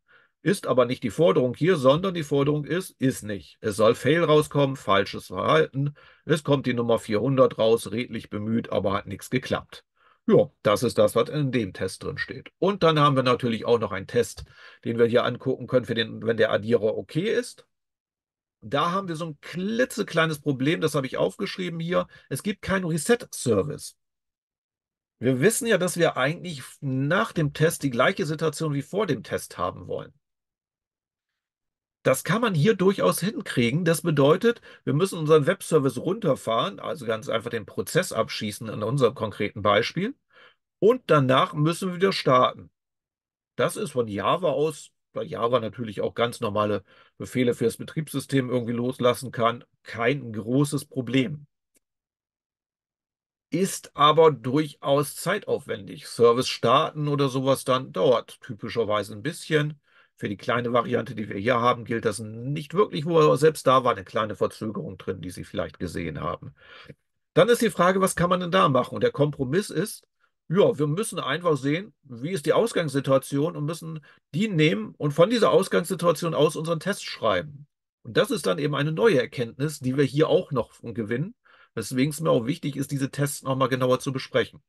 Ist aber nicht die Forderung hier, sondern die Forderung ist, ist nicht. Es soll Fail rauskommen, falsches Verhalten. Es kommt die Nummer 400 raus, redlich bemüht, aber hat nichts geklappt. Ja, das ist das, was in dem Test drin steht. Und dann haben wir natürlich auch noch einen Test, den wir hier angucken können, den, wenn der Addierer okay ist. Da haben wir so ein klitzekleines Problem, das habe ich aufgeschrieben hier. Es gibt keinen Reset-Service. Wir wissen ja, dass wir eigentlich nach dem Test die gleiche Situation wie vor dem Test haben wollen. Das kann man hier durchaus hinkriegen. Das bedeutet, wir müssen unseren Webservice runterfahren, also ganz einfach den Prozess abschießen in unserem konkreten Beispiel. Und danach müssen wir wieder starten. Das ist von Java aus, weil Java natürlich auch ganz normale Befehle für das Betriebssystem irgendwie loslassen kann, kein großes Problem. Ist aber durchaus zeitaufwendig. Service starten oder sowas dann dauert typischerweise ein bisschen. Für die kleine Variante, die wir hier haben, gilt das nicht wirklich wohl, selbst da war eine kleine Verzögerung drin, die Sie vielleicht gesehen haben. Dann ist die Frage, was kann man denn da machen? Und der Kompromiss ist, ja, wir müssen einfach sehen, wie ist die Ausgangssituation und müssen die nehmen und von dieser Ausgangssituation aus unseren Test schreiben. Und das ist dann eben eine neue Erkenntnis, die wir hier auch noch gewinnen, weswegen es mir auch wichtig ist, diese Tests nochmal genauer zu besprechen.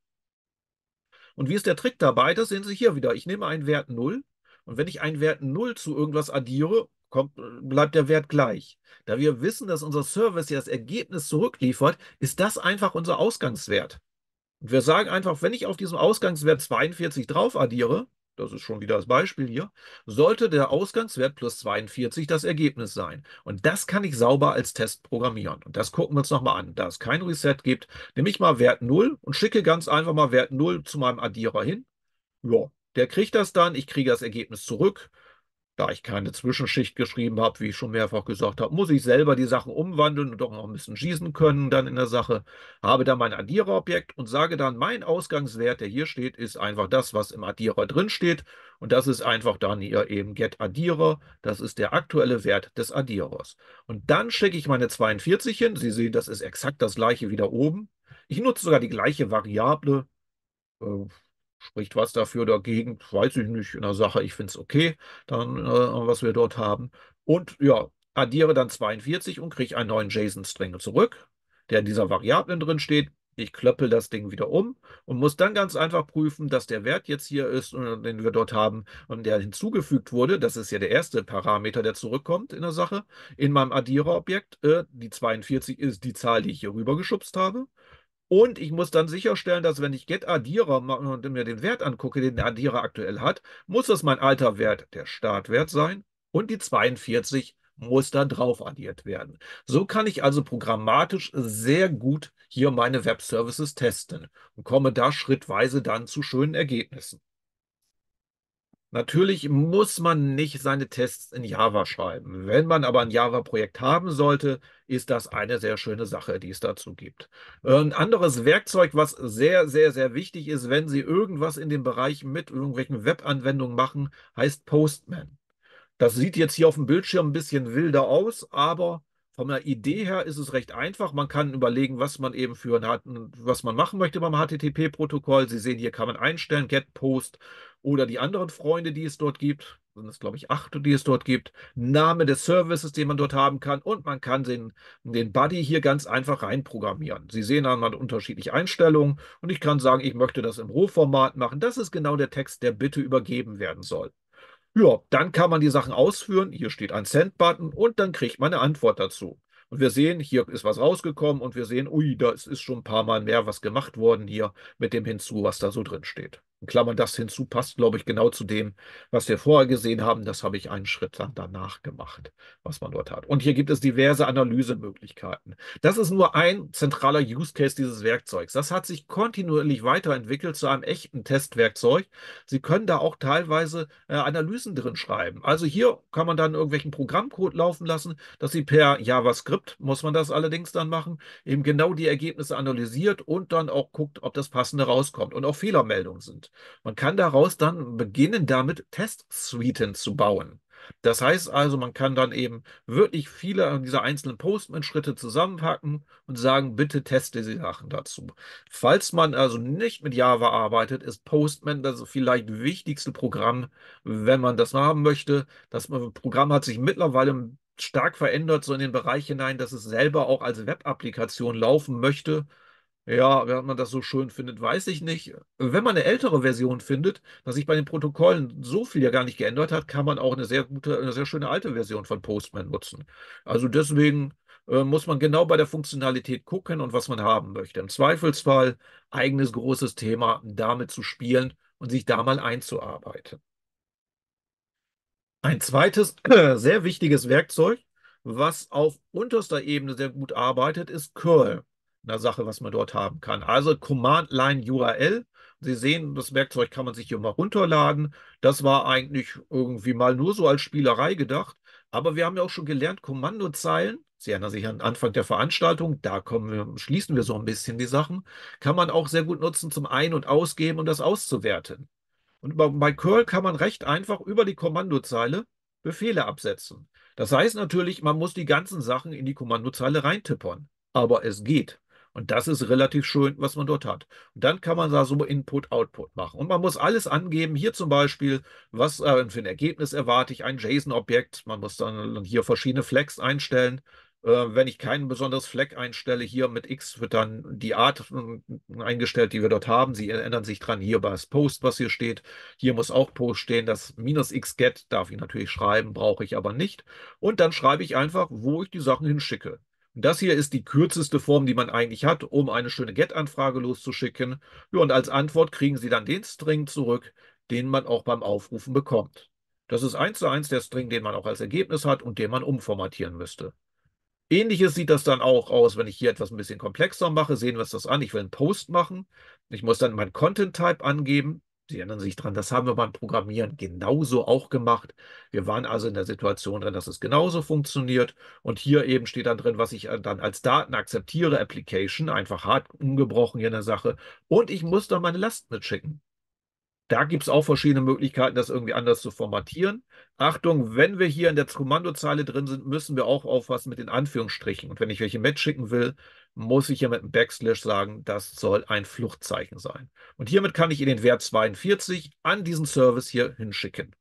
Und wie ist der Trick dabei? Das sehen Sie hier wieder. Ich nehme einen Wert 0 und wenn ich einen Wert 0 zu irgendwas addiere, kommt, bleibt der Wert gleich. Da wir wissen, dass unser Service ja das Ergebnis zurückliefert, ist das einfach unser Ausgangswert. Und wir sagen einfach, wenn ich auf diesem Ausgangswert 42 drauf addiere, das ist schon wieder das Beispiel hier, sollte der Ausgangswert plus 42 das Ergebnis sein. Und das kann ich sauber als Test programmieren. Und das gucken wir uns nochmal an. Da es kein Reset gibt, nehme ich mal Wert 0 und schicke ganz einfach mal Wert 0 zu meinem Addierer hin. Ja, der kriegt das dann, ich kriege das Ergebnis zurück. Da ich keine Zwischenschicht geschrieben habe, wie ich schon mehrfach gesagt habe, muss ich selber die Sachen umwandeln und doch noch ein bisschen schießen können dann in der Sache. Habe dann mein Addiererobjekt und sage dann, mein Ausgangswert, der hier steht, ist einfach das, was im Addierer drin steht. Und das ist einfach dann hier eben get Addierer. Das ist der aktuelle Wert des Addierers. Und dann stecke ich meine 42 hin. Sie sehen, das ist exakt das gleiche wie da oben. Ich nutze sogar die gleiche Variable. Äh, Spricht was dafür, oder dagegen? Weiß ich nicht in der Sache. Ich finde es okay, dann, äh, was wir dort haben. Und ja, addiere dann 42 und kriege einen neuen JSON-String zurück, der in dieser Variablen drin steht. Ich klöppel das Ding wieder um und muss dann ganz einfach prüfen, dass der Wert jetzt hier ist, äh, den wir dort haben und der hinzugefügt wurde. Das ist ja der erste Parameter, der zurückkommt in der Sache. In meinem Addiererobjekt, äh, die 42 ist die Zahl, die ich hier rüber geschubst habe. Und ich muss dann sicherstellen, dass wenn ich Get-Addierer mache und mir den Wert angucke, den der Addierer aktuell hat, muss das mein alter Wert, der Startwert sein. Und die 42 muss dann drauf addiert werden. So kann ich also programmatisch sehr gut hier meine Web-Services testen und komme da schrittweise dann zu schönen Ergebnissen. Natürlich muss man nicht seine Tests in Java schreiben. Wenn man aber ein Java-Projekt haben sollte, ist das eine sehr schöne Sache, die es dazu gibt. Ein anderes Werkzeug, was sehr, sehr, sehr wichtig ist, wenn Sie irgendwas in dem Bereich mit irgendwelchen Web-Anwendungen machen, heißt Postman. Das sieht jetzt hier auf dem Bildschirm ein bisschen wilder aus, aber von der Idee her ist es recht einfach. Man kann überlegen, was man eben für ein, was man machen möchte beim HTTP-Protokoll. Sie sehen, hier kann man einstellen, Get, Post oder die anderen Freunde, die es dort gibt. Das sind es, glaube ich, acht, die es dort gibt. Name des Services, den man dort haben kann. Und man kann den, den Buddy hier ganz einfach reinprogrammieren. Sie sehen, man hat unterschiedliche Einstellungen. Und ich kann sagen, ich möchte das im Rohformat machen. Das ist genau der Text, der bitte übergeben werden soll. Ja, dann kann man die Sachen ausführen. Hier steht ein Send-Button und dann kriegt man eine Antwort dazu. Und wir sehen, hier ist was rausgekommen und wir sehen, ui, da ist schon ein paar Mal mehr was gemacht worden hier mit dem Hinzu, was da so drin steht in Klammern das hinzu, passt, glaube ich, genau zu dem, was wir vorher gesehen haben. Das habe ich einen Schritt dann danach gemacht, was man dort hat. Und hier gibt es diverse Analysemöglichkeiten. Das ist nur ein zentraler Use Case dieses Werkzeugs. Das hat sich kontinuierlich weiterentwickelt zu einem echten Testwerkzeug. Sie können da auch teilweise äh, Analysen drin schreiben. Also hier kann man dann irgendwelchen Programmcode laufen lassen, dass sie per JavaScript, muss man das allerdings dann machen, eben genau die Ergebnisse analysiert und dann auch guckt, ob das Passende rauskommt und auch Fehlermeldungen sind man kann daraus dann beginnen, damit Testsuiten zu bauen. Das heißt also, man kann dann eben wirklich viele dieser einzelnen Postman-Schritte zusammenpacken und sagen, bitte teste die Sachen dazu. Falls man also nicht mit Java arbeitet, ist Postman das vielleicht wichtigste Programm, wenn man das haben möchte. Das Programm hat sich mittlerweile stark verändert, so in den Bereich hinein, dass es selber auch als Web-Applikation laufen möchte ja, während man das so schön findet, weiß ich nicht. Wenn man eine ältere Version findet, dass sich bei den Protokollen so viel ja gar nicht geändert hat, kann man auch eine sehr gute, eine sehr schöne alte Version von Postman nutzen. Also deswegen äh, muss man genau bei der Funktionalität gucken und was man haben möchte. Im Zweifelsfall eigenes großes Thema, damit zu spielen und sich da mal einzuarbeiten. Ein zweites äh, sehr wichtiges Werkzeug, was auf unterster Ebene sehr gut arbeitet, ist Curl einer Sache, was man dort haben kann. Also Command Line URL. Sie sehen, das Werkzeug kann man sich hier mal runterladen. Das war eigentlich irgendwie mal nur so als Spielerei gedacht. Aber wir haben ja auch schon gelernt, Kommandozeilen, Sie erinnern sich an Anfang der Veranstaltung, da wir, schließen wir so ein bisschen die Sachen, kann man auch sehr gut nutzen zum Ein- und Ausgeben und das auszuwerten. Und bei Curl kann man recht einfach über die Kommandozeile Befehle absetzen. Das heißt natürlich, man muss die ganzen Sachen in die Kommandozeile reintippern. Aber es geht. Und das ist relativ schön, was man dort hat. Und dann kann man da so Input-Output machen. Und man muss alles angeben. Hier zum Beispiel, was äh, für ein Ergebnis erwarte ich, ein JSON-Objekt. Man muss dann hier verschiedene Flags einstellen. Äh, wenn ich kein besonderes Flag einstelle, hier mit X wird dann die Art äh, eingestellt, die wir dort haben. Sie erinnern sich dran. Hier bei das Post, was hier steht. Hier muss auch Post stehen. Das minus X get darf ich natürlich schreiben, brauche ich aber nicht. Und dann schreibe ich einfach, wo ich die Sachen hinschicke. Das hier ist die kürzeste Form, die man eigentlich hat, um eine schöne GET-Anfrage loszuschicken. Ja, und als Antwort kriegen Sie dann den String zurück, den man auch beim Aufrufen bekommt. Das ist eins zu eins der String, den man auch als Ergebnis hat und den man umformatieren müsste. Ähnliches sieht das dann auch aus, wenn ich hier etwas ein bisschen komplexer mache. Sehen wir uns das an. Ich will einen Post machen. Ich muss dann meinen Content-Type angeben. Sie erinnern sich dran, das haben wir beim Programmieren genauso auch gemacht. Wir waren also in der Situation drin, dass es genauso funktioniert. Und hier eben steht dann drin, was ich äh, dann als Daten akzeptiere, Application, einfach hart umgebrochen hier in der Sache. Und ich muss dann meine Last mitschicken. Da gibt es auch verschiedene Möglichkeiten, das irgendwie anders zu formatieren. Achtung, wenn wir hier in der Kommandozeile drin sind, müssen wir auch auf mit den Anführungsstrichen. Und wenn ich welche mitschicken will, muss ich hier mit einem Backslash sagen, das soll ein Fluchtzeichen sein. Und hiermit kann ich Ihnen den Wert 42 an diesen Service hier hinschicken.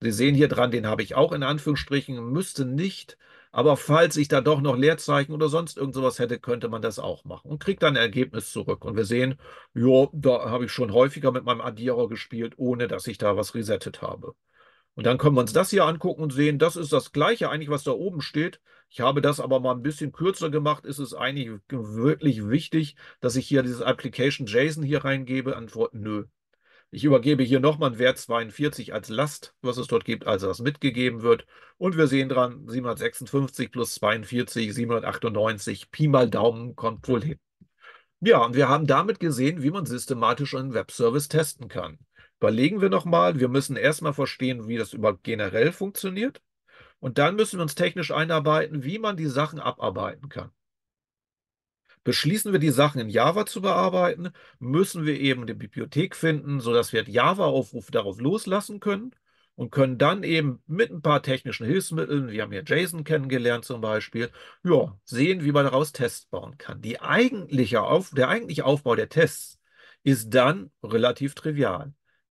Sie sehen hier dran, den habe ich auch in Anführungsstrichen, müsste nicht, aber falls ich da doch noch Leerzeichen oder sonst irgend sowas hätte, könnte man das auch machen und kriegt dann ein Ergebnis zurück. Und wir sehen, jo, da habe ich schon häufiger mit meinem Addierer gespielt, ohne dass ich da was resettet habe. Und dann können wir uns das hier angucken und sehen, das ist das gleiche eigentlich, was da oben steht. Ich habe das aber mal ein bisschen kürzer gemacht. Ist es eigentlich wirklich wichtig, dass ich hier dieses Application JSON hier reingebe? Antwort nö. Ich übergebe hier nochmal einen Wert 42 als Last, was es dort gibt, also was mitgegeben wird. Und wir sehen dran, 756 plus 42, 798, Pi mal Daumen kommt wohl hin. Ja, und wir haben damit gesehen, wie man systematisch einen Webservice testen kann überlegen wir nochmal. Wir müssen erstmal verstehen, wie das überhaupt generell funktioniert. Und dann müssen wir uns technisch einarbeiten, wie man die Sachen abarbeiten kann. Beschließen wir die Sachen in Java zu bearbeiten, müssen wir eben eine Bibliothek finden, sodass wir Java-Aufrufe darauf loslassen können und können dann eben mit ein paar technischen Hilfsmitteln, wir haben hier JSON kennengelernt zum Beispiel, ja, sehen, wie man daraus Tests bauen kann. Die eigentliche Auf, der eigentliche Aufbau der Tests ist dann relativ trivial.